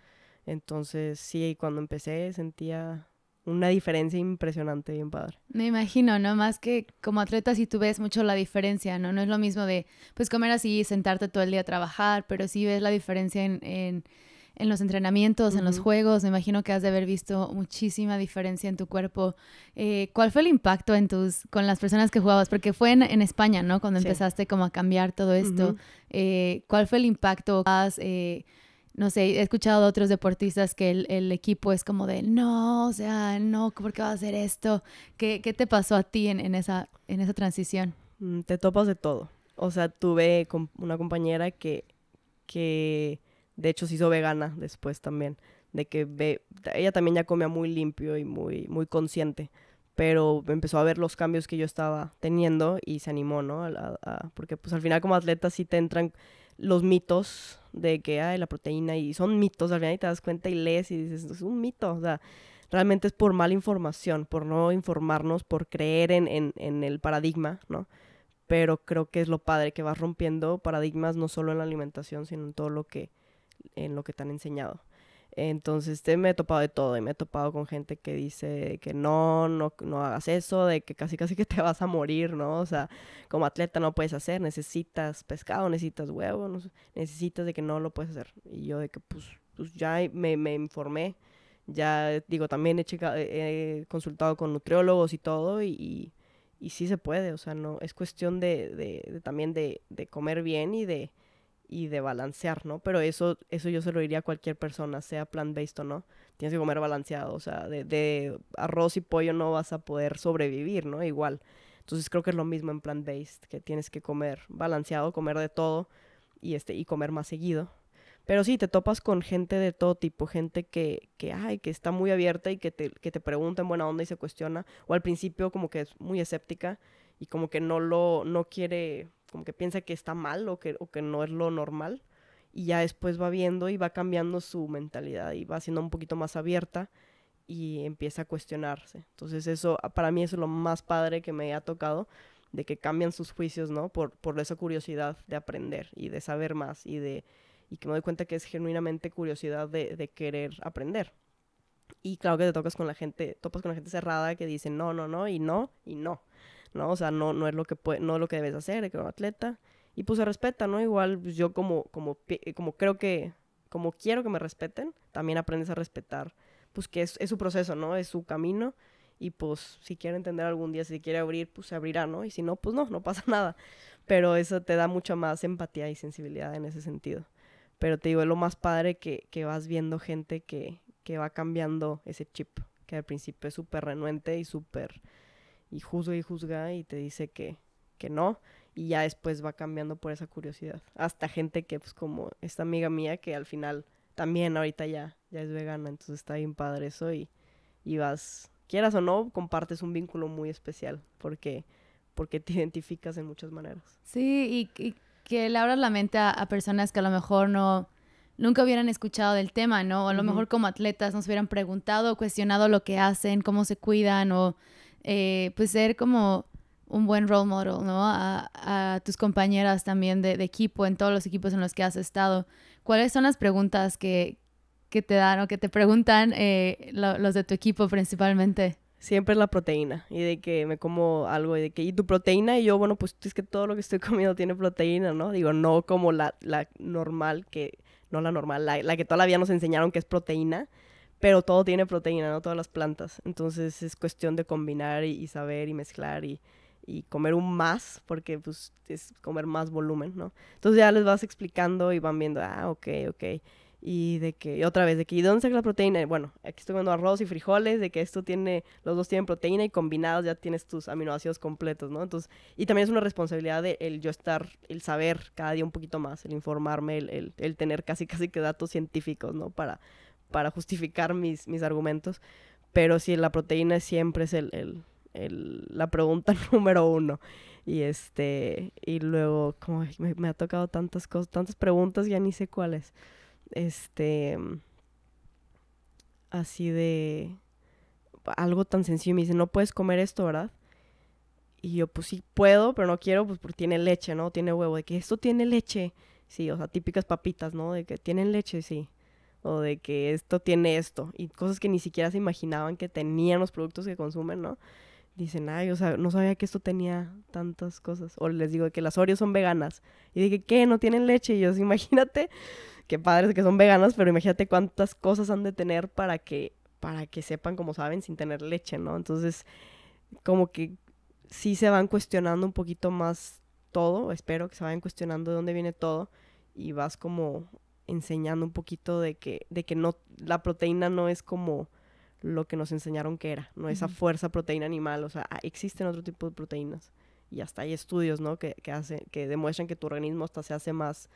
Entonces, sí, cuando empecé sentía una diferencia impresionante, bien padre. Me imagino, ¿no? Más que como atleta si tú ves mucho la diferencia, ¿no? No es lo mismo de, pues, comer así, y sentarte todo el día a trabajar, pero sí ves la diferencia en en los entrenamientos, en los juegos, me imagino que has de haber visto muchísima diferencia en tu cuerpo. Eh, ¿Cuál fue el impacto en tus, con las personas que jugabas? Porque fue en, España, ¿no? Cuando empezaste como a cambiar todo esto. Eh, ¿Cuál fue el impacto? ¿Has, eh, no sé, he escuchado de otros deportistas que el, equipo es como de, no, o sea, no, ¿por qué vas a hacer esto? ¿Qué, qué te pasó a ti en, en, esa, en esa transición? Mm, te topas de todo. O sea, tuve una compañera que, que de hecho se hizo vegana después también, de que ve, ella también ya comía muy limpio y muy, muy consciente, pero empezó a ver los cambios que yo estaba teniendo y se animó, ¿no? porque pues al final como atleta sí te entran los mitos de que hay la proteína y son mitos, al final y te das cuenta y lees y dices, es un mito, o sea, realmente es por mala información, por no informarnos, por creer en, en el paradigma, ¿no? Pero creo que es lo padre que vas rompiendo paradigmas no solo en la alimentación, sino en todo lo que en lo que te han enseñado. Entonces te, me he topado de todo y me he topado con gente que dice que no, no, no hagas eso, de que casi casi que te vas a morir, ¿no? O sea, como atleta no puedes hacer, necesitas pescado, necesitas huevo, necesitas de que no lo puedes hacer. Y yo de que pues, pues ya me, informé, ya eh, digo, también he, checado, eh, consultado con nutriólogos y todo y, y, sí se puede, o sea, no, es cuestión de, también de comer bien y de y de balancear, ¿no? Pero eso, eso yo se lo diría a cualquier persona, sea plant-based o no. Tienes que comer balanceado, o sea, de, arroz y pollo no vas a poder sobrevivir, ¿no? Igual. Entonces creo que es lo mismo en plant-based, que tienes que comer balanceado, comer de todo y, este, y comer más seguido. Pero sí, te topas con gente de todo tipo, gente que, que, que está muy abierta y que te, que te pregunta en buena onda y se cuestiona, o al principio como que es muy escéptica y como que no lo, no quiere como que piensa que está mal o que, que no es lo normal. Y ya después va viendo y va cambiando su mentalidad y va siendo un poquito más abierta y empieza a cuestionarse. Entonces eso, ah, para mí es lo más padre que me ha tocado, de que cambian sus juicios, ¿no? Por, por esa curiosidad de aprender y de saber más y de y que me doy cuenta que es genuinamente curiosidad de, querer aprender. Y claro que te tocas con la gente, topas con la gente cerrada que dice no, no, no y no y no. ¿no? O sea, no, no es lo que no es lo que debes hacer atleta. Y pues se respeta, ¿no? Igual pues, yo como, como, eh, como creo que, como quiero que me respeten, también aprendes a respetar, pues que es, su proceso, ¿no? Es su camino. Y pues si quiere entender algún día, si quiere abrir, pues se abrirá, ¿no? Y si no, pues no, no pasa nada. Pero eso te da mucha más empatía y sensibilidad en ese sentido. Pero te digo, es lo más padre que, que vas viendo gente que, que va cambiando ese chip, que al principio es súper renuente y súper y juzga y juzga y te dice que, que no y ya después va cambiando por esa curiosidad. Hasta gente que, pues como esta amiga mía que al final también ahorita ya, ya es vegana, entonces está bien padre eso y, vas, quieras o no, compartes un vínculo muy especial porque, porque te identificas en muchas maneras. Sí, y, que le abras la mente a, personas que a lo mejor no... Nunca hubieran escuchado del tema, ¿no? O a lo mejor como atletas nos hubieran preguntado, cuestionado lo que hacen, cómo se cuidan o eh, pues ser como un buen role model, ¿no? A, tus compañeras también de, equipo, en todos los equipos en los que has estado. ¿Cuáles son las preguntas que, te dan o que te preguntan eh, los de tu equipo principalmente? Siempre la proteína y de que me como algo y de que, ¿y tu proteína? Y yo, bueno, pues es que todo lo que estoy comiendo tiene proteína, ¿no? Digo, no como la, normal que, no la normal, la, que todavía nos enseñaron que es proteína, pero todo tiene proteína, ¿no? Todas las plantas. Entonces es cuestión de combinar y, saber y mezclar y, comer un más, porque pues es comer más volumen, ¿no? Entonces ya les vas explicando y van viendo, ah, ok, ok. Y de que, otra vez, de que, ¿y dónde saca la proteína? Bueno, aquí estoy comiendo arroz y frijoles, de que esto tiene, los dos tienen proteína y combinados ya tienes tus aminoácidos completos, ¿no? Entonces, y también es una responsabilidad de el yo estar, el saber cada día un poquito más, el informarme, el tener casi, casi que datos científicos, ¿no? Para, para justificar mis, mis argumentos, pero sí, la proteína siempre es el, el, el, la pregunta número uno. Y este, y luego, como me, ha tocado tantas cosas, tantas preguntas, ya ni sé cuáles. Este, así de algo tan sencillo, me dice, no puedes comer esto, ¿verdad? Y yo, pues sí puedo, pero no quiero, pues porque tiene leche, ¿no? Tiene huevo, de que esto tiene leche. Sí, o sea, típicas papitas, ¿no? De que tienen leche, sí o de que esto tiene esto y cosas que ni siquiera se imaginaban que tenían los productos que consumen, ¿no? Dicen, ay, o sea, no sabía que esto tenía tantas cosas. O les digo que las Oreos son veganas. Y dije, ¿qué? ¿No tienen leche? Y yo, imagínate, qué padres que son veganas, pero imagínate cuántas cosas han de tener para que, para que sepan como saben sin tener leche, ¿no? Entonces, como que sí se van cuestionando un poquito más todo. Espero que se vayan cuestionando de dónde viene todo. Y vas como enseñando un poquito de que, de que no, la proteína no es como lo que nos enseñaron que era, no esa fuerza proteína animal, o sea, ah, existen otro tipo de proteínas y hasta hay estudios, Que, que demuestran que tu organismo hasta se hace más,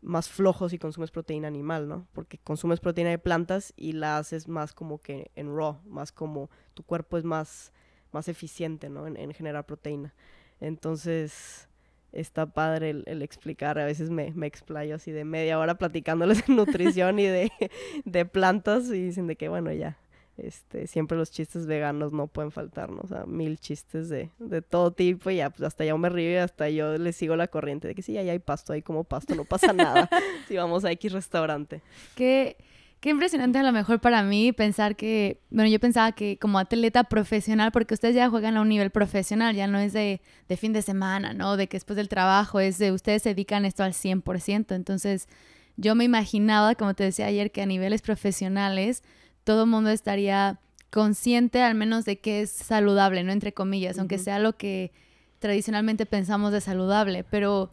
más flojo si consumes proteína animal, ¿no? Porque consumes proteína de plantas y la haces más como que en raw, más como tu cuerpo es más, más eficiente, en generar proteína. Entonces, está padre el, explicar. A veces me, me explayo así de media hora platicándoles de nutrición y de, plantas y dicen de que, bueno, ya. Este, siempre los chistes veganos no pueden faltarnos, o sea, mil chistes de, todo tipo y ya, pues hasta yo me río y hasta yo les sigo la corriente de que sí, ahí hay pasto, hay como pasto, no pasa nada si vamos a X restaurante. Que Qué impresionante a lo mejor para mí pensar que, bueno, yo pensaba que como atleta profesional, porque ustedes ya juegan a un nivel profesional, ya no es de, fin de semana, ¿no? De que después del trabajo, es de ustedes se dedican esto al 100%. Entonces, yo me imaginaba, como te decía ayer, que a niveles profesionales todo el mundo estaría consciente al menos de que es saludable, ¿no? Entre comillas, aunque sea lo que tradicionalmente pensamos de saludable, pero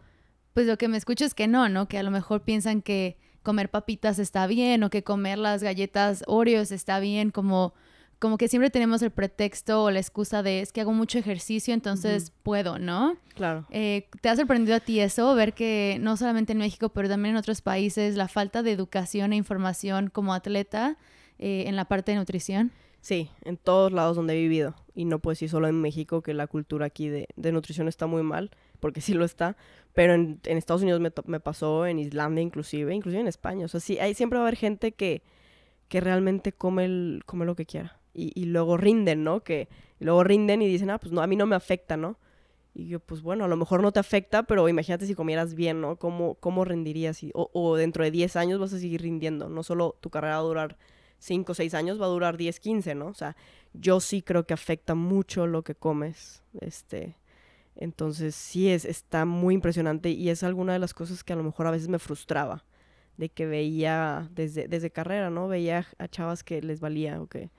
pues lo que me escucho es que no, ¿no? Que a lo mejor piensan que comer papitas está bien o que comer las galletas Oreos está bien, como, como que siempre tenemos el pretexto o la excusa de es que hago mucho ejercicio, entonces puedo, ¿no? Claro. Eh, ¿Te ha sorprendido a ti eso, ver que no solamente en México, pero también en otros países, la falta de educación e información como atleta eh, en la parte de nutrición? Sí, en todos lados donde he vivido. Y no pues sí, solo en México que la cultura aquí de, de nutrición está muy mal porque sí lo está, pero en, Estados Unidos me, pasó, en Islandia inclusive, inclusive en España. O sea, sí, ahí siempre va a haber gente que, que realmente come, el, come lo que quiera. Y, y luego rinden, ¿no? Que luego rinden y dicen, ah, pues no, a mí no me afecta, ¿no? Y yo, pues bueno, a lo mejor no te afecta, pero imagínate si comieras bien, ¿no? ¿Cómo, cómo rendirías? Y, o, dentro de 10 años vas a seguir rindiendo. No solo tu carrera va a durar 5 o 6 años, va a durar 10, 15, ¿no? O sea, yo sí creo que afecta mucho lo que comes. Este, entonces sí es, está muy impresionante y es alguna de las cosas que a lo mejor a veces me frustraba, de que veía desde, desde carrera, ¿no? Veía a chavas que les valía o que,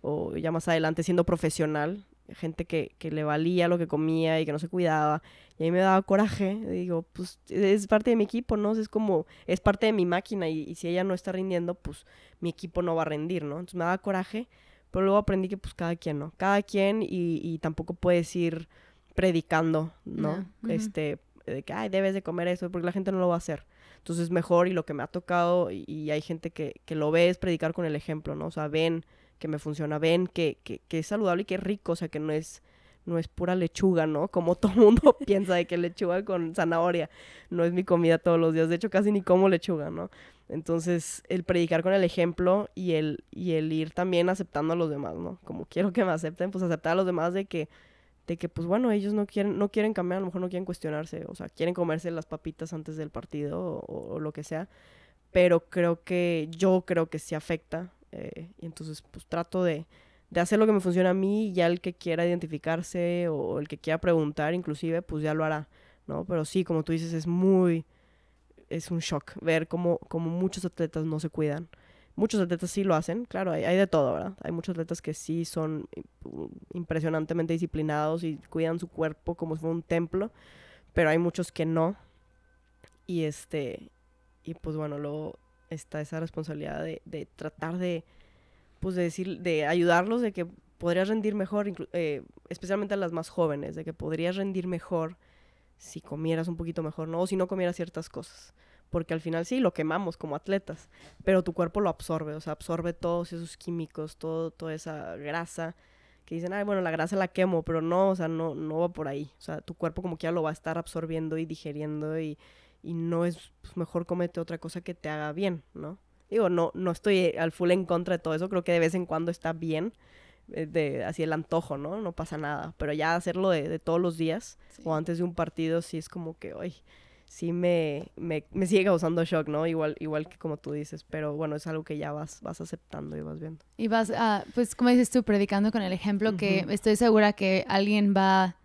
o ya más adelante siendo profesional, gente que, le valía lo que comía y que no se cuidaba. Y a mí me daba coraje. Digo, pues es parte de mi equipo, ¿no? Es como, es parte de mi máquina y, si ella no está rindiendo, pues mi equipo no va a rendir, ¿no? Entonces me daba coraje, pero luego aprendí que pues cada quien, ¿no? Cada quien y, y tampoco puedes ir predicando, ¿no? Este, de que, ay, debes de comer eso, porque la gente no lo va a hacer. Entonces, mejor, y lo que me ha tocado, y, hay gente que, lo ve, es predicar con el ejemplo, ¿no? O sea, ven que me funciona, ven que, es saludable y que es rico, o sea, que no es, no es pura lechuga, ¿no? Como todo mundo piensa de que lechuga con zanahoria no es mi comida todos los días. De hecho, casi ni como lechuga, ¿no? Entonces, el predicar con el ejemplo y el, y el ir también aceptando a los demás, ¿no? Como quiero que me acepten, pues aceptar a los demás de que de que pues bueno, ellos no quieren, no quieren cambiar, a lo mejor no quieren cuestionarse, o sea, quieren comerse las papitas antes del partido o, lo que sea, pero creo que yo creo que sí afecta eh, y entonces pues trato de, de, hacer lo que me funciona a mí y ya el que quiera identificarse o, el que quiera preguntar inclusive pues ya lo hará, ¿no? Pero sí, como tú dices, es muy, es un shock ver cómo, cómo muchos atletas no se cuidan Muchos atletas sí lo hacen, claro, hay, de todo, ¿verdad? Hay muchos atletas que sí son impresionantemente disciplinados y cuidan su cuerpo como si fuera un templo, pero hay muchos que no. Y este, y pues bueno, luego está esa responsabilidad de, tratar de, pues decir, de ayudarlos, de que podrías rendir mejor, eh, especialmente a las más jóvenes, de que podrías rendir mejor si comieras un poquito mejor, ¿no? O si no comieras ciertas cosas porque al final sí, lo quemamos como atletas, pero tu cuerpo lo absorbe, o sea, absorbe todos esos químicos, todo, toda esa grasa, que dicen, ay, bueno, la grasa la quemo, pero no, o sea, no, no va por ahí, o sea, tu cuerpo como quiera ya lo va a estar absorbiendo y digeriendo y, no es, pues, mejor comete otra cosa que te haga bien, ¿no? Digo, no, no estoy al full en contra de todo eso, creo que de vez en cuando está bien, eh, de, así el antojo, ¿no? No pasa nada. Pero ya hacerlo de, todos los días o antes de un partido, sí es como que, hoy sí me, me, sigue causando shock, ¿no? Igual, igual que como tú dices, pero bueno, es algo que ya vas, vas aceptando y vas viendo. Y vas, ah, pues como dices tú, predicando con el ejemplo, que estoy segura que alguien va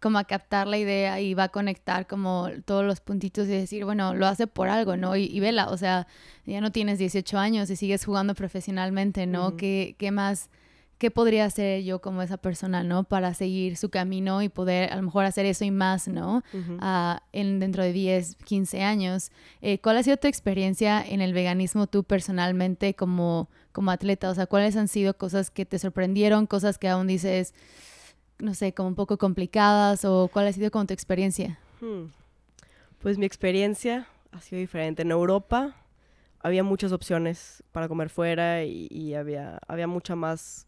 como a captar la idea y va a conectar como todos los puntitos y decir, bueno, lo hace por algo, ¿no? Y, vela, o sea, ya no tienes 18 años y sigues jugando profesionalmente, ¿no? ¿Qué, ¿Qué más? ¿qué podría hacer yo como esa persona, no? Para seguir su camino y poder a lo mejor hacer eso y más, ¿no? Ah, en, dentro de 10, 15 años. Eh, ¿Cuál ha sido tu experiencia en el veganismo tú personalmente como, como atleta? O sea, ¿cuáles han sido cosas que te sorprendieron, cosas que aún dices, no sé, como un poco complicadas o cuál ha sido como tu experiencia? Hmm. Pues mi experiencia ha sido diferente. En Europa había muchas opciones para comer fuera y, y había, había mucha más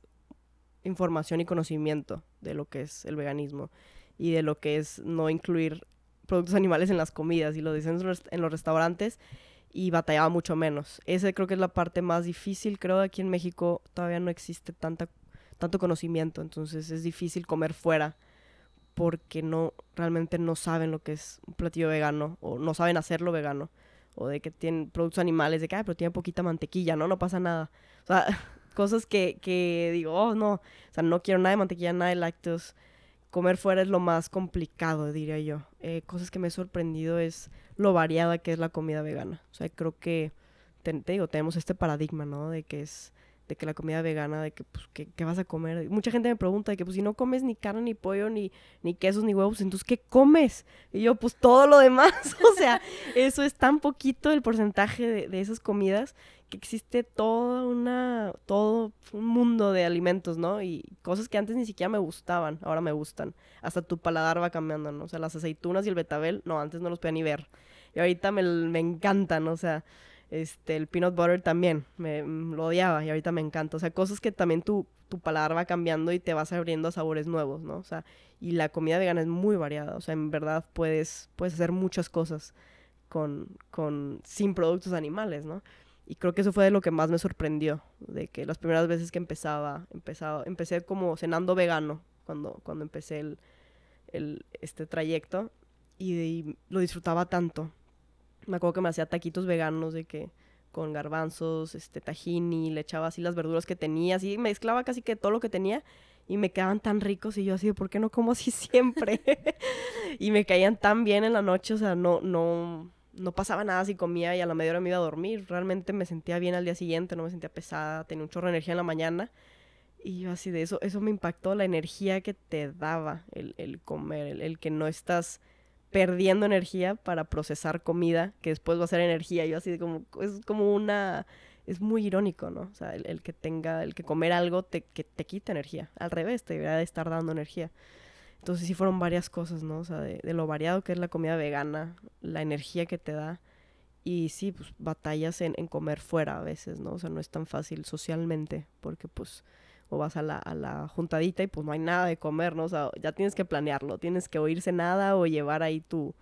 información y conocimiento de lo que es el veganismo y de lo que es no incluir productos animales en las comidas y lo dicen en los restaurantes y batallaba mucho menos. Esa creo que es la parte más difícil, creo, aquí en México todavía no existe tanta, tanto conocimiento, entonces es difícil comer fuera porque no realmente no saben lo que es un platillo vegano o no saben hacerlo vegano o de que tienen productos animales de que, Ay, pero tiene poquita mantequilla, ¿no? No pasa nada. O sea, cosas que, que digo, oh, no, o sea, no quiero nada de mantequilla, nada de lácteos. Comer fuera es lo más complicado, diría yo. Eh, cosas que me he sorprendido es lo variada que es la comida vegana. O sea, creo que, te digo, tenemos este paradigma, ¿no? De que es de que la comida vegana, de que, pues, ¿qué, qué vas a comer? mucha gente me pregunta de que, pues, si no comes ni carne, ni pollo, ni, ni quesos, ni huevos, entonces, ¿qué comes? Y yo, pues, todo lo demás. o sea, eso es tan poquito el porcentaje de, esas comidas que existe toda una, todo un mundo de alimentos, ¿no? Y cosas que antes ni siquiera me gustaban, ahora me gustan. Hasta tu paladar va cambiando, ¿no? O sea, las aceitunas y el betabel, no, antes no los podía ni ver. Y ahorita me, me encantan, o sea, este, el peanut butter también, me, mm, lo odiaba y ahorita me encanta. O sea, cosas que también tu, tu paladar va cambiando y te vas abriendo a sabores nuevos, ¿no? O sea, y la comida vegana es muy variada. O sea, en verdad puedes, puedes hacer muchas cosas con, con, sin productos animales, ¿no? Y creo que eso fue de lo que más me sorprendió, de que las primeras veces que empezaba, empecé como cenando vegano cuando, cuando empecé el, este trayecto y lo disfrutaba tanto me acuerdo que me hacía taquitos veganos de que con garbanzos, este tajini, le echaba así las verduras que tenía, así mezclaba casi que todo lo que tenía y me quedaban tan ricos y yo así, ¿por qué no como así siempre? y me caían tan bien en la noche, o sea, no no no pasaba nada si comía y a la media hora me iba a dormir. Realmente me sentía bien al día siguiente, no me sentía pesada, tenía un chorro de energía en la mañana. Y yo así de eso, eso me impactó la energía que te daba el, comer, el que no estás perdiendo energía para procesar comida, que después va a ser energía. Yo así como, es como una, es muy irónico, ¿no? O sea, el, que tenga, el que comer algo te, que te quita energía. Al revés, te debería de estar dando energía. Entonces sí fueron varias cosas, ¿no? O sea, de, lo variado que es la comida vegana, la energía que te da. Y sí, pues batallas en, en comer fuera a veces, ¿no? O sea, no es tan fácil socialmente, porque pues o vas a la, a la juntadita y pues no hay nada de comer, ¿no? O sea, ya tienes que planearlo, tienes que oírse nada o llevar ahí tu,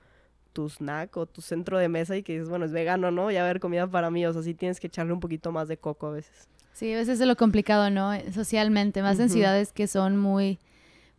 tu snack o tu centro de mesa y que dices, bueno, es vegano, ¿no? Ya haber comida para mí, o sea, sí tienes que echarle un poquito más de coco a veces. Sí, a veces es lo complicado, ¿no? Socialmente, más en ciudades que son muy,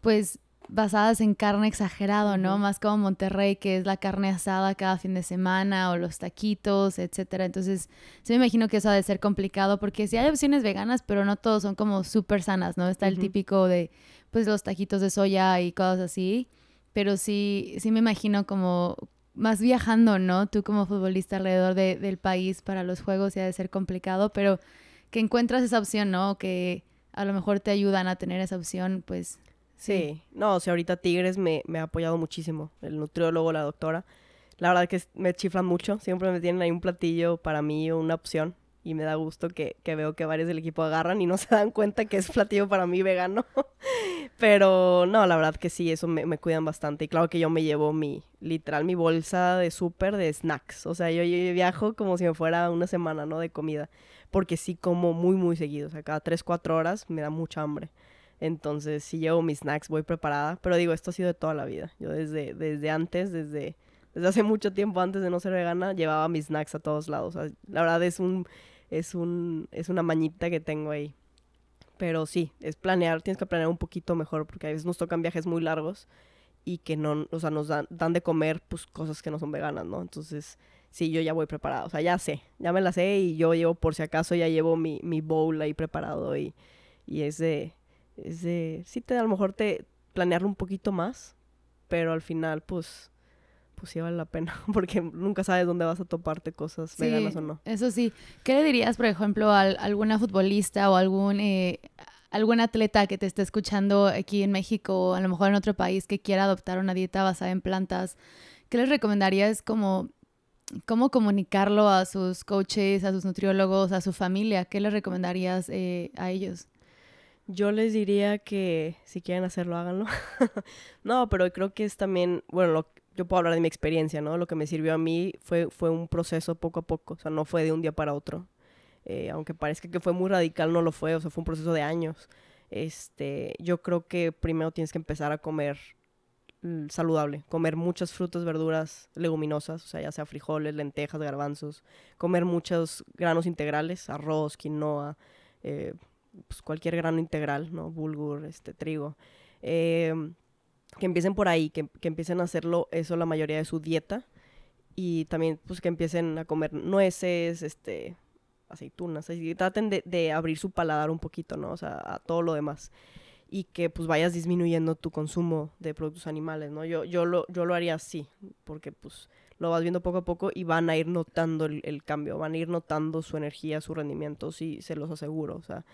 pues, basadas en carne exagerado, ¿no? Más como Monterrey, que es la carne asada cada fin de semana o los taquitos, etcétera. Entonces, sí me imagino que eso ha de ser complicado porque sí hay opciones veganas, pero no todos son como súper sanas, ¿no? Está el típico de, pues, los taquitos de soya y cosas así. Pero sí, sí me imagino como más viajando, ¿no? Tú como futbolista alrededor del país para los juegos sí ha de ser complicado, pero que encuentras esa opción, ¿no? Que a lo mejor te ayudan a tener esa opción, pues Sí, no, o sea, ahorita Tigres me, ha apoyado muchísimo, el nutriólogo, la doctora. La verdad que me chiflan mucho, siempre me tienen ahí un platillo para mí o una opción y me da gusto que, veo que varios del equipo agarran y no se dan cuenta que es platillo para mí vegano. Pero no, la verdad que sí, eso me, cuidan bastante. Y claro que yo me llevo mi, literal, mi bolsa de súper de snacks. O sea, yo, viajo como si me fuera una semana, ¿no? De comida. Porque sí como muy, muy seguido. O sea, cada 3, 4 horas me da mucha hambre. Entonces, si llevo mis snacks, voy preparada. Pero digo, esto ha sido de toda la vida. Yo desde, desde antes, desde, desde hace mucho tiempo antes de no ser vegana, llevaba mis snacks a todos lados. la verdad es un, es es una mañita que tengo ahí. Pero sí, es planear, tienes que planear un poquito mejor, porque a veces nos tocan viajes muy largos y que no, nos dan, de comer pues cosas que no son veganas, ¿no? Entonces, sí, yo ya voy preparada, o sea, ya sé, ya me la sé y yo llevo, por si acaso, ya llevo mi, mi bowl ahí preparado y, y es de, sí, te, a lo mejor te planearlo un poquito más, pero al final, pues, pues sí vale la pena, porque nunca sabes dónde vas a toparte cosas o no. Eso sí. ¿Qué le dirías, por ejemplo, a alguna futbolista o algún, eh, algún atleta que te esté escuchando aquí en México o a lo mejor en otro país que quiera adoptar una dieta basada en plantas? ¿Qué les recomendarías como cómo comunicarlo a sus coaches, a sus nutriólogos, a su familia? ¿Qué les recomendarías eh, a ellos? Yo les diría que si quieren hacerlo, háganlo. no, pero creo que es también, bueno, lo, yo puedo hablar de mi experiencia, ¿no? Lo que me sirvió a mí fue, fue un proceso poco a poco, o sea, no fue de un día para otro. Eh, aunque parezca que fue muy radical, no lo fue, o sea, fue un proceso de años. Este, yo creo que primero tienes que empezar a comer mm, saludable, comer muchas frutas, verduras, leguminosas, o sea, ya sea frijoles, lentejas, garbanzos, comer muchos granos integrales, arroz, quinoa, eh, pues, cualquier grano integral, ¿no? Bulgur, este, trigo. Em, que empiecen por ahí, que, que, empiecen a hacerlo eso la mayoría de su dieta. Y también, pues, que empiecen a comer nueces, este, aceitunas. Así, traten de, de abrir su paladar un poquito, ¿no? O sea, a todo lo demás y que pues vayas disminuyendo tu consumo de productos animales, ¿no? Yo, yo, lo, yo lo haría así, porque pues lo vas viendo poco a poco y van a ir notando el, el cambio, van a ir notando su energía, su rendimiento, sí, se los aseguro, o sea,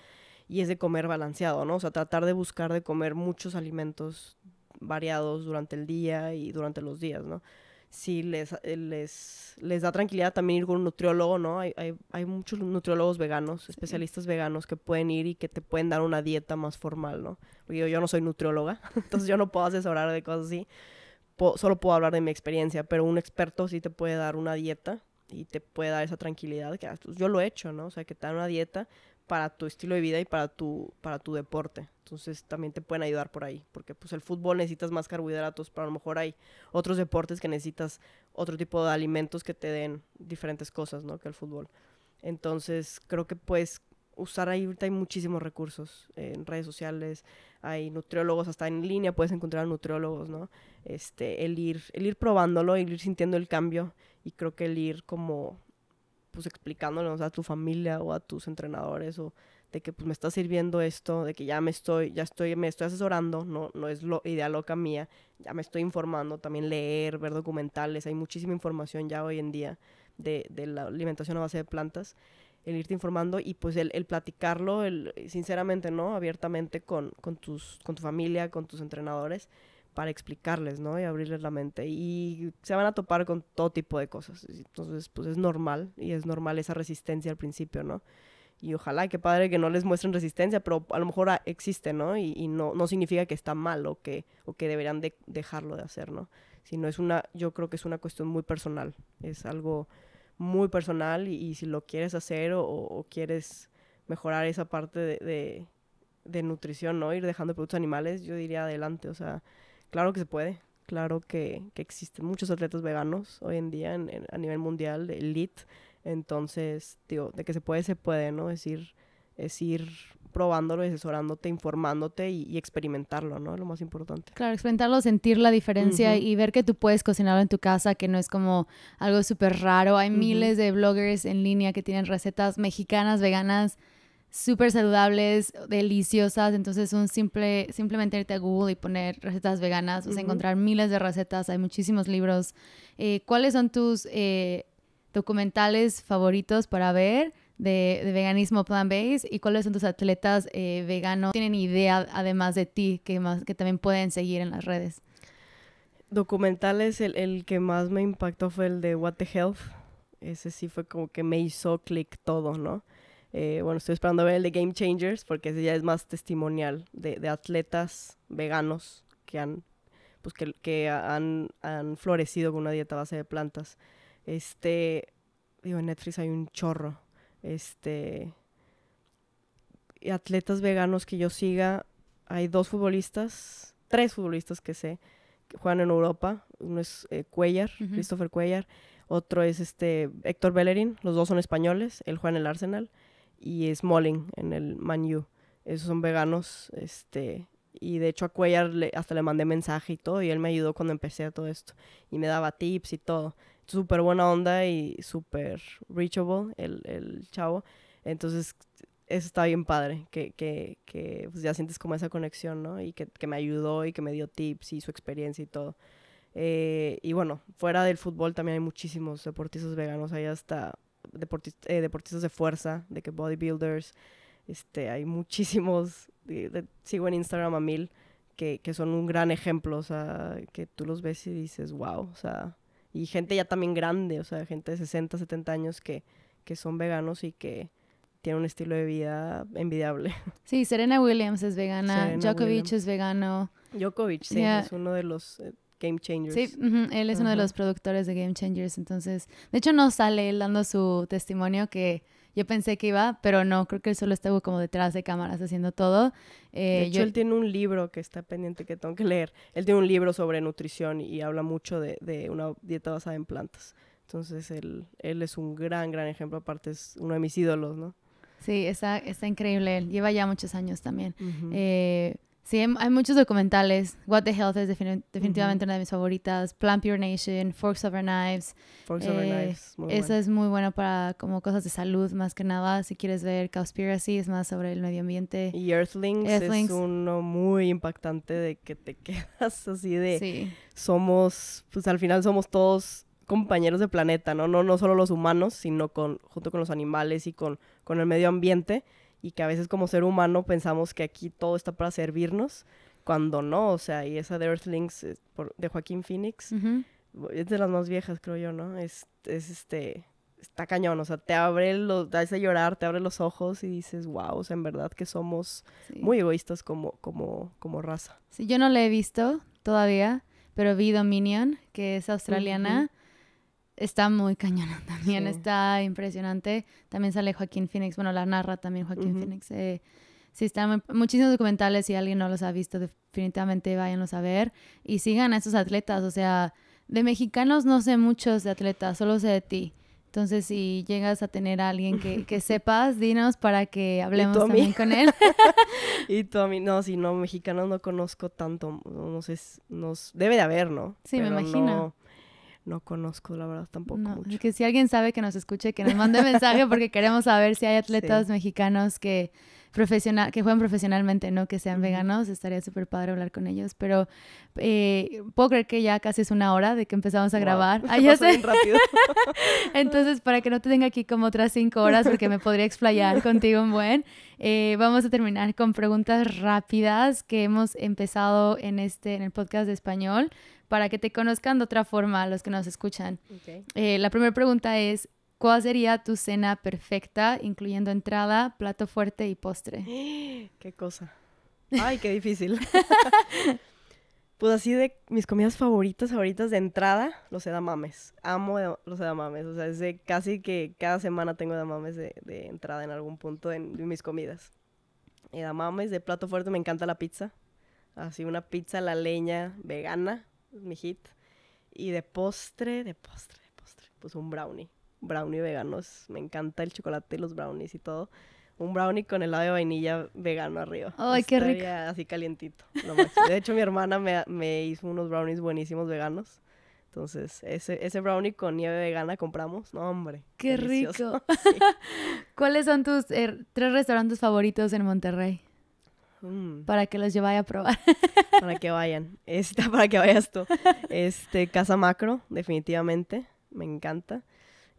y es de comer balanceado, ¿no? O sea, tratar de buscar de comer muchos alimentos variados durante el día y durante los días, ¿no? Si les, eh, les, les da tranquilidad también ir con un nutriólogo, ¿no? Hay, muchos nutriólogos veganos, especialistas veganos que pueden ir y que te pueden dar una dieta más formal, ¿no? Porque yo, no soy nutrióloga, entonces yo no puedo asesorar de cosas así, solo puedo hablar de mi experiencia, pero un experto sí te puede dar una dieta y te puede dar esa tranquilidad que ah, pues, yo lo he hecho, ¿no? O sea, que te dan una dieta para tu estilo de vida y para tu, para tu deporte. Entonces también te pueden ayudar por ahí, porque pues el fútbol necesitas más carbohidratos, pero a lo mejor hay otros deportes que necesitas otro tipo de alimentos que te den diferentes cosas, ¿no? Que el fútbol. Entonces creo que pues usar ahí ahorita hay muchísimos recursos en redes sociales, hay nutriólogos hasta en línea puedes encontrar nutriólogos, ¿no? Este, el ir el ir probándolo, el ir sintiendo el cambio y creo que el ir como pues a tu familia o a tus entrenadores o de que pues, me está sirviendo esto, de que ya me estoy ya estoy me estoy asesorando, no no es lo idea loca mía, ya me estoy informando, también leer, ver documentales, hay muchísima información ya hoy en día de, de la alimentación a base de plantas el irte informando y pues el, el platicarlo, el, sinceramente, ¿no? Abiertamente con, con, tus, con tu familia, con tus entrenadores, para explicarles, ¿no? Y abrirles la mente. Y se van a topar con todo tipo de cosas. Entonces, pues es normal y es normal esa resistencia al principio, ¿no? Y ojalá, qué padre que no les muestren resistencia, pero a lo mejor ah, existe, ¿no? Y, y no, no significa que está mal o que, o que deberían de dejarlo de hacer, ¿no? Sino es una, yo creo que es una cuestión muy personal. Es algo muy personal y, si lo quieres hacer o, quieres mejorar esa parte de, nutrición, ¿no? Ir dejando productos animales, yo diría adelante, o sea, claro que se puede, claro que, existen muchos atletas veganos hoy en día a nivel mundial, elite, entonces, digo, de que se puede, se puede, ¿no? Es ir, es ir probándolo asesorándote, informándote y, experimentarlo, ¿no? Lo más importante. Claro, experimentarlo, sentir la diferencia y ver que tú puedes cocinarlo en tu casa, que no es como algo súper raro. Hay miles de bloggers en línea que tienen recetas mexicanas, veganas, súper saludables, deliciosas. Entonces, un simple, simplemente irte a Google y poner recetas veganas, vas encontrar miles de recetas, hay muchísimos libros. Eh, ¿Cuáles son tus eh, documentales favoritos para ver? de, veganismo plant-based y cuáles son tus atletas eh, veganos tienen idea además de ti que, más, que también pueden seguir en las redes. Documentales, el, el que más me impactó fue el de What the Health. Ese sí fue como que me hizo clic todo, ¿no? Eh, bueno, estoy esperando ver el de Game Changers porque ese ya es más testimonial de, de atletas veganos que han, pues que, que han, han, florecido con una dieta base de plantas. Este, digo, en Netflix hay un chorro este, atletas veganos que yo siga, hay dos futbolistas, tres futbolistas que sé, que juegan en Europa. Uno es eh, Cuellar, Christopher Cuellar. Otro es este Héctor Bellerín. Los dos son españoles. Él juega en el Arsenal. Y es en el Man U. Esos son veganos. Este, y de hecho a Cuellar le, hasta le mandé mensaje y todo. Y él me ayudó cuando empecé a todo esto. Y me daba tips y todo súper buena onda y súper reachable el, chavo. Entonces, eso está bien padre, que, pues, ya sientes como esa conexión, ¿no? Y que, me ayudó y que me dio tips y su experiencia y todo. Eh, y bueno, fuera del fútbol también hay muchísimos deportistas veganos, hay hasta eh, deportistas de fuerza, de que bodybuilders, este, hay muchísimos, sigo en Instagram a mil, que, que son un gran ejemplo, o sea, que tú los ves y dices, wow, o sea, y gente ya también grande, o sea, gente de 60, 70 años que, que son veganos y que tienen un estilo de vida envidiable. Sí, Serena Williams es vegana, Djokovic es vegano. Djokovic, sí, es uno de los eh, Game Changers. Sí, él es uno de los productores de Game Changers, entonces, de hecho no sale él dando su testimonio que yo pensé que iba, pero no, creo que él solo estuvo como detrás de cámaras haciendo todo. de eh, hecho, él tiene un libro que está pendiente que tengo que leer. Él tiene un libro sobre nutrición y habla mucho de, una dieta basada en plantas. Entonces, él, es un gran, gran ejemplo. Aparte, es uno de mis ídolos, ¿no? Sí, está, está increíble. Lleva ya muchos años también. Sí, hay, muchos documentales. What the Health es definitivamente una de mis favoritas. Plan Pure Nation, Forks Over Knives. Forks Over eh, Knives. Muy bueno. es muy bueno para como cosas de salud más que nada. Si quieres ver Cowspiracy, es más sobre el medio ambiente. Y Earthlings, es uno muy impactante de que te quedas así de... Somos, pues al final somos todos compañeros de planeta, ¿no? No, solo los humanos, sino con, junto con los animales y con, con el medio ambiente y que a veces como ser humano pensamos que aquí todo está para servirnos, cuando no, o sea, y esa de Earthlings eh, de Joaquín Phoenix, es de las más viejas, creo yo, ¿no? Es, es este, está cañón, o sea, te abre los, te hace llorar, te abre los ojos y dices, wow, o sea, en verdad que somos muy egoístas como, como, como raza. Sí, yo no la he visto todavía, pero vi Dominion, que es australiana está muy cañona también, está impresionante. También sale Joaquín Phoenix, bueno, la narra también Joaquín Phoenix. Eh, sí, están muchísimos documentales, si alguien no los ha visto, definitivamente váyanlos a ver y sigan a esos atletas, o sea, de mexicanos no sé muchos de atletas, solo sé de ti. Entonces, si llegas a tener a alguien que, que sepas, dinos para que hablemos también con él. y Tommy, no, si no, mexicanos no conozco tanto, no sé, nos debe de haber, ¿no? Sí, me imagino no conozco, la verdad, tampoco Que si alguien sabe que nos escuche, que nos mande mensaje porque queremos saber si hay atletas mexicanos que profesional que juegan profesionalmente, no que sean veganos, estaría súper padre hablar con ellos, pero eh, puedo creer que ya casi es una hora de que empezamos a grabar. Ah, rápido. Entonces, para que no te tenga aquí como otras cinco horas, porque me podría explayar contigo un buen, eh, vamos a terminar con preguntas rápidas que hemos empezado en, este, en el podcast de español para que te conozcan de otra forma los que nos escuchan. Eh, la primera pregunta es, ¿cuál sería tu cena perfecta, incluyendo entrada, plato fuerte y postre? ¡Qué cosa! ¡Ay, qué difícil! pues así de mis comidas favoritas, favoritas de entrada, los edamames. Amo los edamames. O sea, es casi que cada semana tengo edamames de, de entrada en algún punto de, mis comidas. Edamames, de plato fuerte me encanta la pizza. Así una pizza la leña vegana mi hit. Y de postre, de postre, de postre, pues un brownie. Brownie vegano, Me encanta el chocolate y los brownies y todo. Un brownie con helado de vainilla vegano arriba. ¡Ay, qué rico! Así calientito. de hecho, mi hermana me, hizo unos brownies buenísimos veganos. Entonces, ese, ese brownie con nieve vegana compramos. No, hombre. ¡Qué rico! ¿Cuáles son tus er, tres restaurantes favoritos en Monterrey? Mm. Para que los vaya a probar. para que vayan. Esta, para que vayas tú. Este, Casa Macro, definitivamente. Me encanta.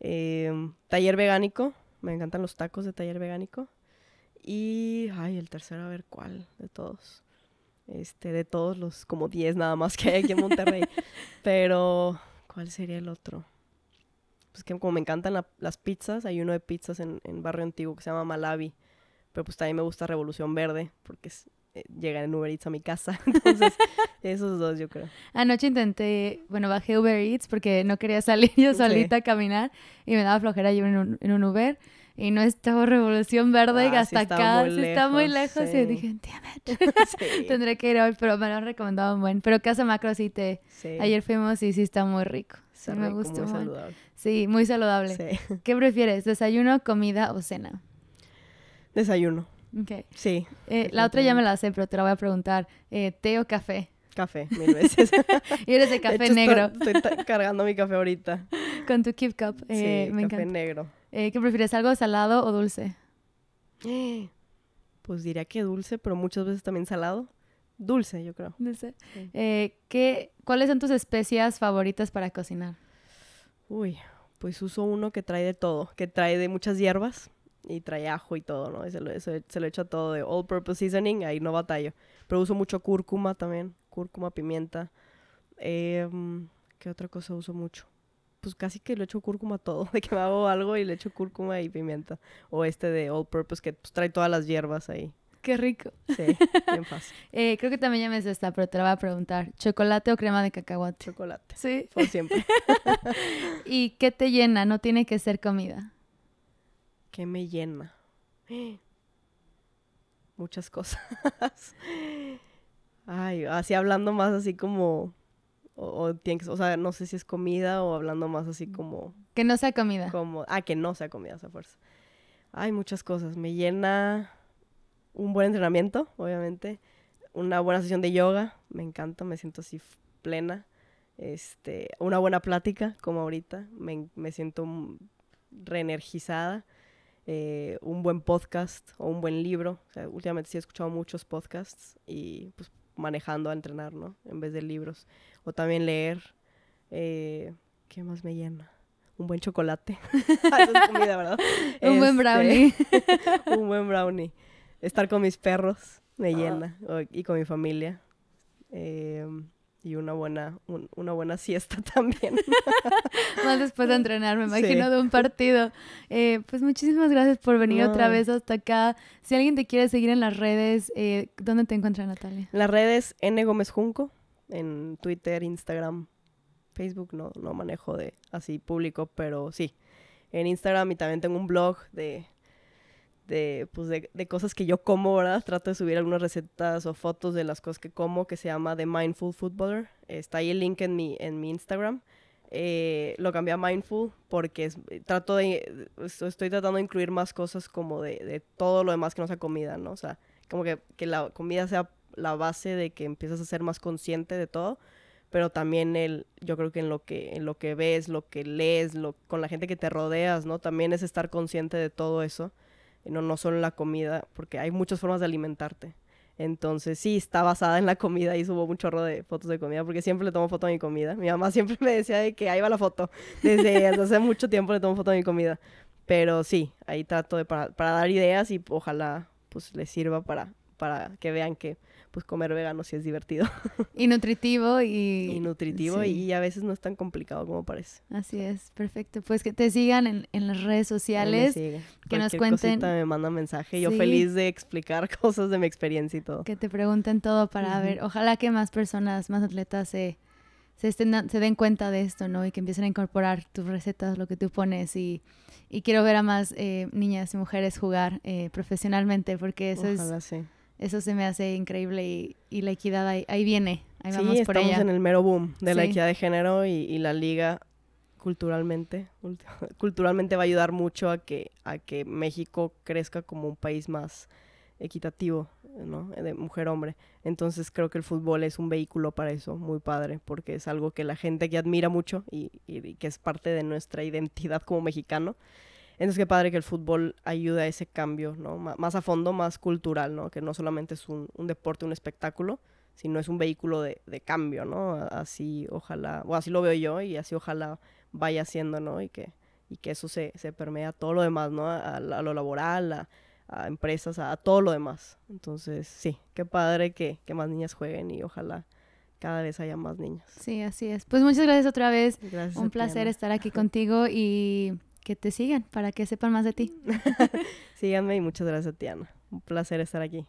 Em, taller vegánico. Me encantan los tacos de taller vegánico. Y, ay, el tercero, a ver cuál de todos. Este, de todos los como 10 nada más que hay aquí en Monterrey. Pero, ¿cuál sería el otro? Pues que como me encantan las pizzas, hay uno de pizzas en, en Barrio Antiguo que se llama Malabi pero pues también me gusta Revolución Verde, porque eh, llega en Uber Eats a mi casa. Entonces, esos dos yo creo. Anoche intenté, bueno, bajé Uber Eats porque no quería salir yo solita a caminar y me daba flojera yo en un, en Uber y no estaba Revolución Verde ah, hasta acá, sí está muy lejos y dije, damn tendré que ir hoy, pero me lo han recomendado un buen, pero Casa Macro sí te, ayer fuimos y sí está muy rico, me gustó sí, muy saludable. ¿Qué prefieres, desayuno, comida o cena? Desayuno. Okay. Sí. Eh, la otra ya me la sé, pero te la voy a preguntar. Eh, o café? Café, mil veces. y eres de café negro. Estoy, cargando mi café ahorita. Con tu Keep Cup. Eh, sí, café negro. Eh, ¿Qué prefieres, algo salado o dulce? Pues diría que dulce, pero muchas veces también salado. Dulce, yo creo. Dulce. ¿qué, ¿Cuáles son tus especias favoritas para cocinar? Uy, pues uso uno que trae de todo, que trae de muchas hierbas y trae ajo y todo, ¿no? se, lo, se, echa todo de all purpose seasoning, ahí no batallo. Pero uso mucho cúrcuma también, cúrcuma, pimienta. Eh, ¿Qué otra cosa uso mucho? Pues casi que le echo cúrcuma todo, de que me hago algo y le echo cúrcuma y pimienta. O este de all purpose que pues, trae todas las hierbas ahí. Qué rico. Sí, bien fácil. eh, creo que también ya esta, pero te la voy a preguntar. ¿Chocolate o crema de cacahuate? Chocolate. Sí. Por siempre. ¿Y qué te llena? No tiene que ser comida. ¿Qué me llena? Muchas cosas. Ay, así hablando más así como... O, tiene o sea, no sé si es comida o hablando más así como... Que no sea comida. Como, ah, que no sea comida, esa fuerza. Ay, muchas cosas. Me llena un buen entrenamiento, obviamente. Una buena sesión de yoga. Me encanta, me siento así plena. Este, una buena plática, como ahorita. Me, me siento reenergizada. Eh, un buen podcast o un buen libro. últimamente sí he escuchado muchos podcasts y pues manejando a entrenar, ¿no? En vez de libros. O también leer. Eh, ¿Qué más me llena? Un buen chocolate. Ah, un buen este, brownie. un buen brownie. Estar con mis perros me ah. llena. y con mi familia. Eh, y una buena, una buena siesta también. Más después de entrenar, me imagino, de un partido. Eh, pues muchísimas gracias por venir otra vez hasta acá. Si alguien te quiere seguir en las redes, eh, ¿dónde te encuentra Natalia? Las redes N Gómez Junco, en Twitter, Instagram, Facebook, no, no manejo de así público, pero sí. En Instagram y también tengo un blog de de, pues de, cosas que yo como, ¿verdad? Trato de subir algunas recetas o fotos de las cosas que como, que se llama The Mindful Footballer. Está ahí el link en mi, en mi Instagram. Eh, lo cambié a Mindful porque eh, trato de, estoy tratando de incluir más cosas como de, de, todo lo demás que no sea comida, ¿no? O sea, como que, que la comida sea la base de que empiezas a ser más consciente de todo pero también el, yo creo que en lo que, en lo que ves, lo que lees, lo, con la gente que te rodeas, ¿no? También es estar consciente de todo eso no, no solo en la comida, porque hay muchas formas de alimentarte. Entonces sí, está basada en la comida y subo un chorro de fotos de comida porque siempre le tomo foto de mi comida. Mi mamá siempre me decía de que ahí va la foto. Desde hace mucho tiempo le tomo foto de mi comida. Pero sí, ahí trato de para, para dar ideas y ojalá pues les sirva para, para que vean que pues comer vegano sí es divertido. Y nutritivo y... Y nutritivo y a veces no es tan complicado como parece. Así es, perfecto. Pues que te sigan en, en las redes sociales, que nos cuenten... me mandan mensaje, yo feliz de explicar cosas de mi experiencia y todo. Que te pregunten todo para ver, ojalá que más personas, más atletas se, se, estén, se den cuenta de esto, ¿no? Y que empiecen a incorporar tus recetas, lo que tú pones y quiero ver a más eh, niñas y mujeres jugar eh, profesionalmente porque eso es sí. Eso se me hace increíble y, y la equidad ahí, ahí viene. estamos en el mero boom de la equidad de género y, y la liga culturalmente culturalmente va a ayudar mucho a que a que México crezca como un país más equitativo, ¿no? De mujer hombre. Entonces creo que el fútbol es un vehículo para eso, muy padre, porque es algo que la gente que admira mucho y que es parte de nuestra identidad como mexicano. Entonces qué padre que el fútbol ayude a ese cambio, ¿no? más a fondo, más cultural, ¿no? Que no solamente es un, deporte, un espectáculo, sino es un vehículo de, cambio, ¿no? Así ojalá, o así lo veo yo y así ojalá vaya siendo, ¿no? Y que, y que eso se, se permea a todo lo demás, ¿no? A, lo laboral, a, empresas, a, todo lo demás. Entonces, sí, qué padre que, que más niñas jueguen y ojalá cada vez haya más niñas. Sí, así es. Pues muchas gracias otra vez. Un placer estar aquí contigo y que te sigan para que sepan más de ti. Síganme y muchas gracias, Tiana. Un placer estar aquí.